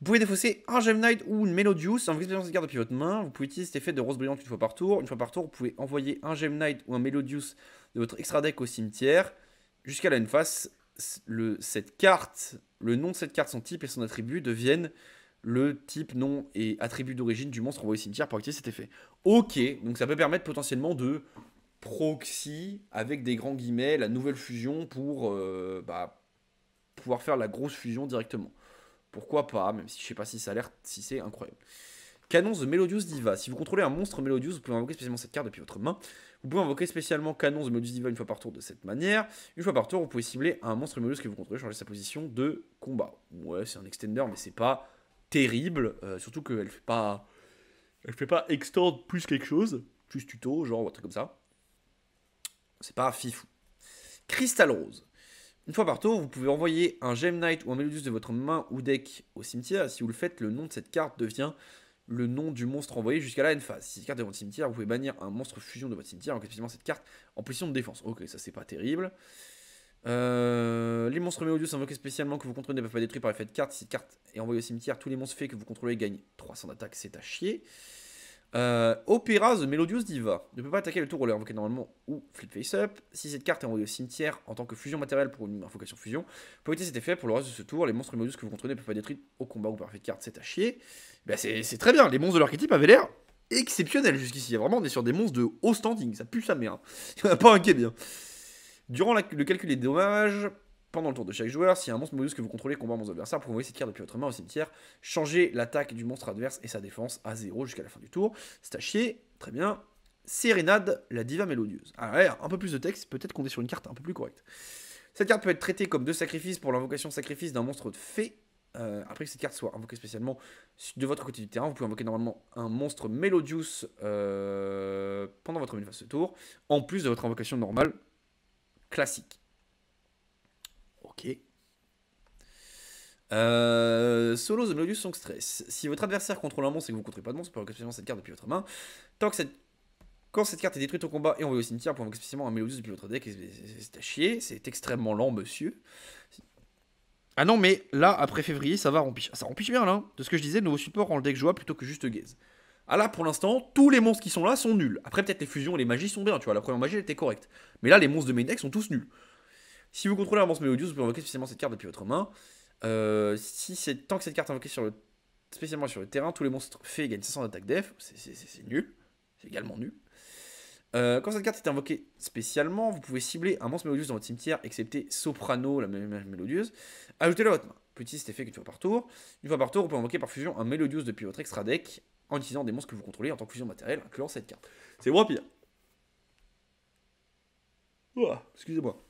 Vous pouvez défausser un Gem Knight ou une Melodius en vous cette carte depuis votre main. Vous pouvez utiliser cet effet de rose brillante une fois par tour. Une fois par tour, vous pouvez envoyer un Gem Knight ou un Melodius de votre extra deck au cimetière. Jusqu'à la même face, le, cette carte, le nom de cette carte, son type et son attribut deviennent le type, nom et attribut d'origine du monstre envoyé au cimetière pour activer cet effet. Ok, donc ça peut permettre potentiellement de proxy avec des grands guillemets la nouvelle fusion pour euh, bah, pouvoir faire la grosse fusion directement. Pourquoi pas, même si je sais pas si ça a l'air, si c'est incroyable. Canon de Melodious Diva. Si vous contrôlez un monstre Melodious, vous pouvez invoquer spécialement cette carte depuis votre main. Vous pouvez invoquer spécialement Canon de Melodious Diva une fois par tour de cette manière. Une fois par tour, vous pouvez cibler un monstre Melodious que vous contrôlez, changer sa position de combat. Ouais, c'est un extender, mais c'est pas terrible. Euh, surtout qu'elle fait pas. Elle fait pas extend plus quelque chose, plus tuto, genre, ou un truc comme ça. C'est pas fifou. Crystal Rose. Une fois par tour, vous pouvez envoyer un Gem Knight ou un Melodius de votre main ou deck au cimetière. Si vous le faites, le nom de cette carte devient le nom du monstre envoyé jusqu'à la end phase. Si cette carte est dans votre cimetière, vous pouvez bannir un monstre fusion de votre cimetière en captivant cette carte en position de défense. Ok, ça c'est pas terrible. Euh, les monstres Melodius invoqués spécialement que vous contrôlez ne peuvent pas être détruits par effet de carte. Si cette carte est envoyée au cimetière, tous les monstres faits que vous contrôlez gagnent 300 d'attaque, c'est à chier. Euh, Opéra The Melodious Diva. Ne peut pas attaquer le tour est invoquée normalement ou flip face up. Si cette carte est envoyée au cimetière en tant que fusion matérielle pour une invocation fusion, peut éviter cet effet pour le reste de ce tour. Les monstres Melodious que vous contrôlez ne peuvent pas détruire au combat ou par effet de carte, c'est à chier. Bah, c'est très bien, les monstres de l'archétype avaient l'air exceptionnels jusqu'ici. Vraiment, on est sur des monstres de haut standing, ça pue sa mère. Hein. Il a pas un bien. Durant le calcul des dommages, pendant le tour de chaque joueur, si un monstre modus que vous contrôlez combat un monstre adversaire, vous pouvez cette carte depuis votre main au cimetière, changer l'attaque du monstre adverse et sa défense à zéro jusqu'à la fin du tour. C'est à très bien. Sérénade, la diva mélodieuse. Alors ah un peu plus de texte, peut-être qu'on est sur une carte un peu plus correcte. Cette carte peut être traitée comme deux sacrifices pour l'invocation sacrifice d'un monstre de fée. Euh, après que cette carte soit invoquée spécialement de votre côté du terrain, vous pouvez invoquer normalement un monstre Melodius euh, pendant votre main phase de tour, en plus de votre invocation normale classique. Ok. Euh, solo The Melodious Song Stress. Si votre adversaire contrôle un monstre et que vous ne contrôlez pas de monstre, vous pouvez cette carte depuis votre main. Tant que cette... Quand cette carte est détruite au combat et envoyée au cimetière, vous pouvez un Melodious depuis votre deck. C'est à chier, c'est extrêmement lent, monsieur. Ah non, mais là, après février, ça va remplir. Ça remplit bien, là. Hein. De ce que je disais, nouveau support le deck jouable plutôt que juste gaze. Ah là, pour l'instant, tous les monstres qui sont là sont nuls. Après, peut-être les fusions et les magies sont bien, tu vois. La première magie, elle était correcte. Mais là, les monstres de mes decks sont tous nuls. Si vous contrôlez un monstre mélodieux, vous pouvez invoquer spécialement cette carte depuis votre main. Euh, si c'est tant que cette carte est invoquée sur le, spécialement sur le terrain, tous les monstres faits gagnent 500 d'attaque def. C'est nul. C'est également nul. Euh, quand cette carte est invoquée spécialement, vous pouvez cibler un monstre mélodieuse dans votre cimetière, excepté Soprano, la même mélodieuse. Ajoutez-le à votre main. Petit, c'est fait qu'une fois par tour. Une fois par tour, vous pouvez invoquer par fusion un mélodieuse depuis votre extra deck en utilisant des monstres que vous contrôlez en tant que fusion matérielle, incluant cette carte. C'est moi pire. Excusez-moi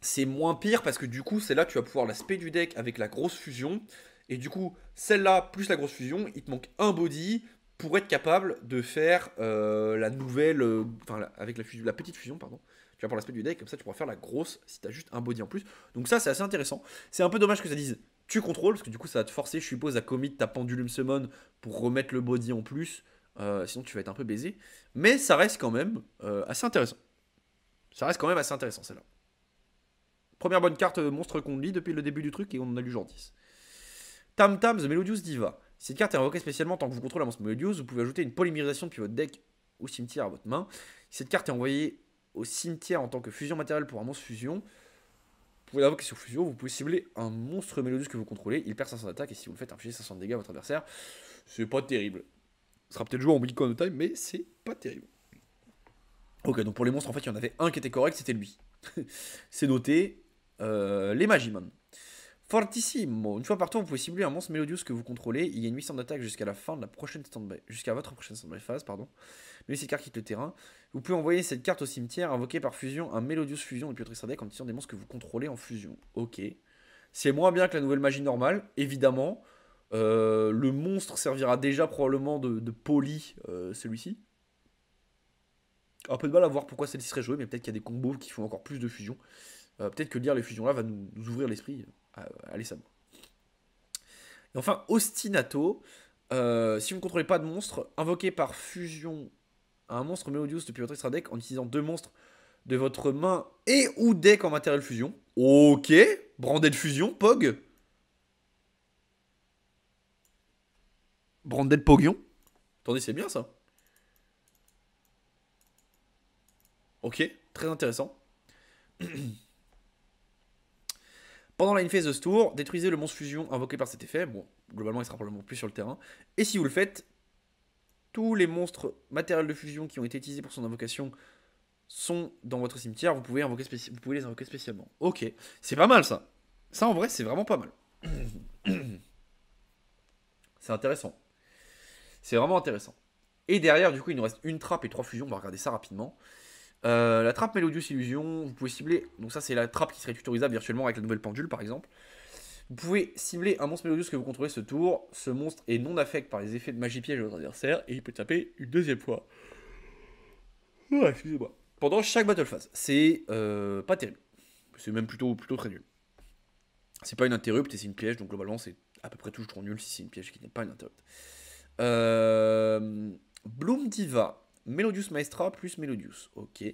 c'est moins pire parce que du coup, c'est là tu vas pouvoir l'aspect du deck avec la grosse fusion. Et du coup, celle-là plus la grosse fusion, il te manque un body pour être capable de faire euh, la nouvelle. Euh, enfin, avec la, la petite fusion, pardon. Tu vas pour l'aspect du deck, comme ça tu pourras faire la grosse si as juste un body en plus. Donc ça, c'est assez intéressant. C'est un peu dommage que ça dise tu contrôles, parce que du coup, ça va te forcer, je suppose, à commit ta pendulum summon pour remettre le body en plus. Euh, sinon, tu vas être un peu baisé. Mais ça reste quand même assez intéressant. Ça reste quand même assez intéressant, celle-là. Première bonne carte euh, monstre qu'on lit depuis le début du truc et on en a lu genre 10. Tam Tam, The Melodious Diva. cette carte est invoquée spécialement tant que vous contrôlez un monstre Melodious, vous pouvez ajouter une polymérisation depuis votre deck ou cimetière à votre main. cette carte est envoyée au cimetière en tant que fusion matérielle pour un monstre fusion, vous pouvez l'invoquer sur fusion, vous pouvez cibler un monstre Melodious que vous contrôlez, il perd 500 d'attaque et si vous le faites infliger 500 dégâts à votre adversaire, c'est pas terrible. Ce sera peut-être joué en the time, mais c'est pas terrible. Ok, donc pour les monstres, en fait, il y en avait un qui était correct, c'était lui. c'est noté, euh, les Magimon. Fortissimo. Une fois par tour, vous pouvez cibler un monstre mélodieux que vous contrôlez. Il y a une 800 d'attaque jusqu'à la fin de la prochaine standby, jusqu'à votre prochaine standby phase, pardon. Mais cette carte quitte le terrain. Vous pouvez envoyer cette carte au cimetière, invoquer par fusion un Melodius Fusion et puis deck en tirant des monstres que vous contrôlez en fusion. Ok. C'est moins bien que la nouvelle magie normale, évidemment. Euh, le monstre servira déjà probablement de, de poli euh, celui-ci. Un peu de mal à voir pourquoi celle-ci serait jouée, mais peut-être qu'il y a des combos qui font encore plus de fusion. Euh, peut-être que lire les fusions là va nous, ouvrir l'esprit. Allez ça. Et enfin, Ostinato. Euh, si vous ne contrôlez pas de monstre, invoquez par fusion un monstre Melodius depuis votre extra deck en utilisant deux monstres de votre main et ou deck en matériel fusion. Ok, de fusion, Pog. Branded Pogion. Attendez, c'est bien ça. Ok, très intéressant. Pendant la phase de ce tour, détruisez le monstre fusion invoqué par cet effet. Bon, globalement, il sera probablement plus sur le terrain. Et si vous le faites, tous les monstres matériels de fusion qui ont été utilisés pour son invocation sont dans votre cimetière. vous pouvez les invoquer spécialement. Ok, c'est pas mal ça. Ça, en vrai, c'est vraiment pas mal. C'est intéressant. C'est vraiment intéressant. Et derrière, du coup, il nous reste une trappe et trois fusions. On va regarder ça rapidement. Euh, la trappe Melodius Illusion, vous pouvez cibler. Donc, ça, c'est la trappe qui serait tutorisable virtuellement avec la nouvelle pendule, par exemple. Vous pouvez cibler un monstre Melodius que vous contrôlez ce tour. Ce monstre est non affect par les effets de magie piège de votre adversaire et il peut taper une deuxième fois. excusez-moi. Pendant chaque battle phase. C'est euh, pas terrible. C'est même plutôt, plutôt très nul. C'est pas une interrupt et c'est une piège, donc globalement, c'est à peu près toujours nul si c'est une piège qui n'est pas une interrupt. Euh, Bloom Diva, Melodius Maestra plus Melodius. Ok.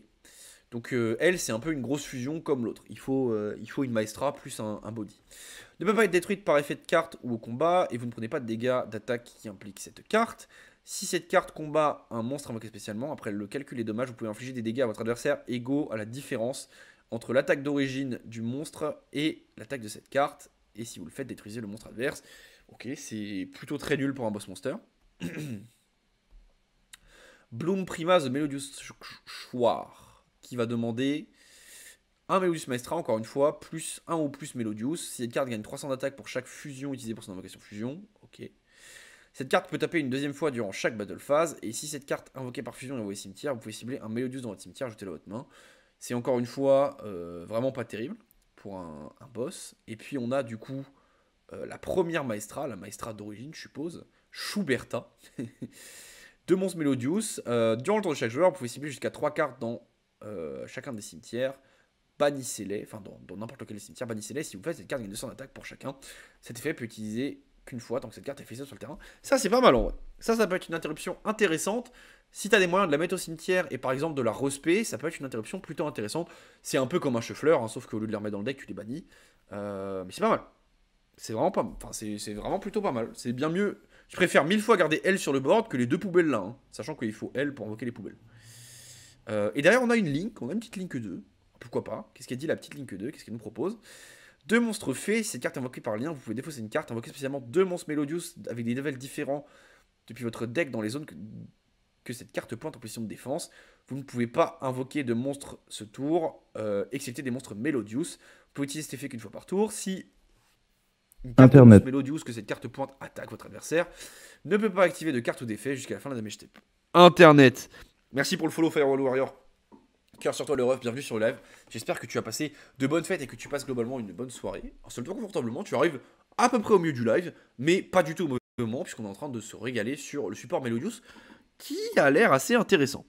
Donc euh, elle, c'est un peu une grosse fusion comme l'autre. Il, faut, euh, il faut une maestra plus un, body. Ne peut pas être détruite par effet de carte ou au combat, et vous ne prenez pas de dégâts d'attaque qui impliquent cette carte. Si cette carte combat un monstre invoqué spécialement, après le calcul des dommages, vous pouvez infliger des dégâts à votre adversaire égaux à la différence entre l'attaque d'origine du monstre et l'attaque de cette carte. Et si vous le faites, détruisez le monstre adverse. Ok, c'est plutôt très nul pour un boss monster. Bloom Prima the Melodius Schwar, qui va demander un Melodious Maestra, encore une fois, plus un ou plus Melodius. Si cette carte gagne 300 d'attaque pour chaque fusion utilisée pour son invocation fusion, ok. Cette carte peut taper une deuxième fois durant chaque battle phase, et si cette carte invoquée par fusion est envoyée cimetière, vous pouvez cibler un Melodius dans votre cimetière, ajouter la votre main. C'est encore une fois euh, vraiment pas terrible pour un, boss. Et puis on a du coup euh, la première maestra, la maestra d'origine, je suppose, Schuberta. Deux monstres Melodius. Euh, durant le tour de chaque joueur, vous pouvez cibler jusqu'à 3 cartes dans euh, chacun des cimetières. Bannissez-les, enfin dans n'importe quel cimetière, bannissez-les. Si vous faites cette carte, gagne 200 d'attaque pour chacun. Cet effet peut utilisé qu'une fois tant que cette carte est fixée sur le terrain. Ça, c'est pas mal en vrai. Ça, ça peut être une interruption intéressante. Si tu as des moyens de la mettre au cimetière et par exemple de la respect, ça peut être une interruption plutôt intéressante. C'est un peu comme un cheffleur, sauf hein, sauf qu'au lieu de la remettre dans le deck, tu les bannis. Euh, mais c'est pas mal. C'est vraiment pas mal. Enfin, c'est vraiment plutôt pas mal. C'est bien mieux je préfère mille fois garder L sur le board que les deux poubelles là, hein. sachant qu'il faut L pour invoquer les poubelles. Euh, et derrière, on a une link, on a une petite link 2. Pourquoi pas Qu'est-ce qu'elle dit la petite link 2 Qu'est-ce qu'elle nous propose Deux monstres fées, cette carte invoquée par lien, vous pouvez défausser une carte, invoquer spécialement deux monstres Melodius avec des levels différents depuis votre deck dans les zones que, cette carte pointe en position de défense. Vous ne pouvez pas invoquer de monstres ce tour, euh, excepté des monstres Melodius, Vous pouvez utiliser cet effet qu'une fois par tour. Si Internet. Mélodius que cette carte pointe attaque votre adversaire. Ne peut pas activer de carte ou d'effet jusqu'à la fin de la Internet. Merci pour le follow Firewall Warrior. Cœur sur toi le ref, bienvenue sur le live. J'espère que tu as passé de bonnes fêtes et que tu passes globalement une bonne soirée. En se temps confortablement, tu arrives à peu près au milieu du live, mais pas du tout au mauvais moment puisqu'on est en train de se régaler sur le support Melodius qui a l'air assez intéressant.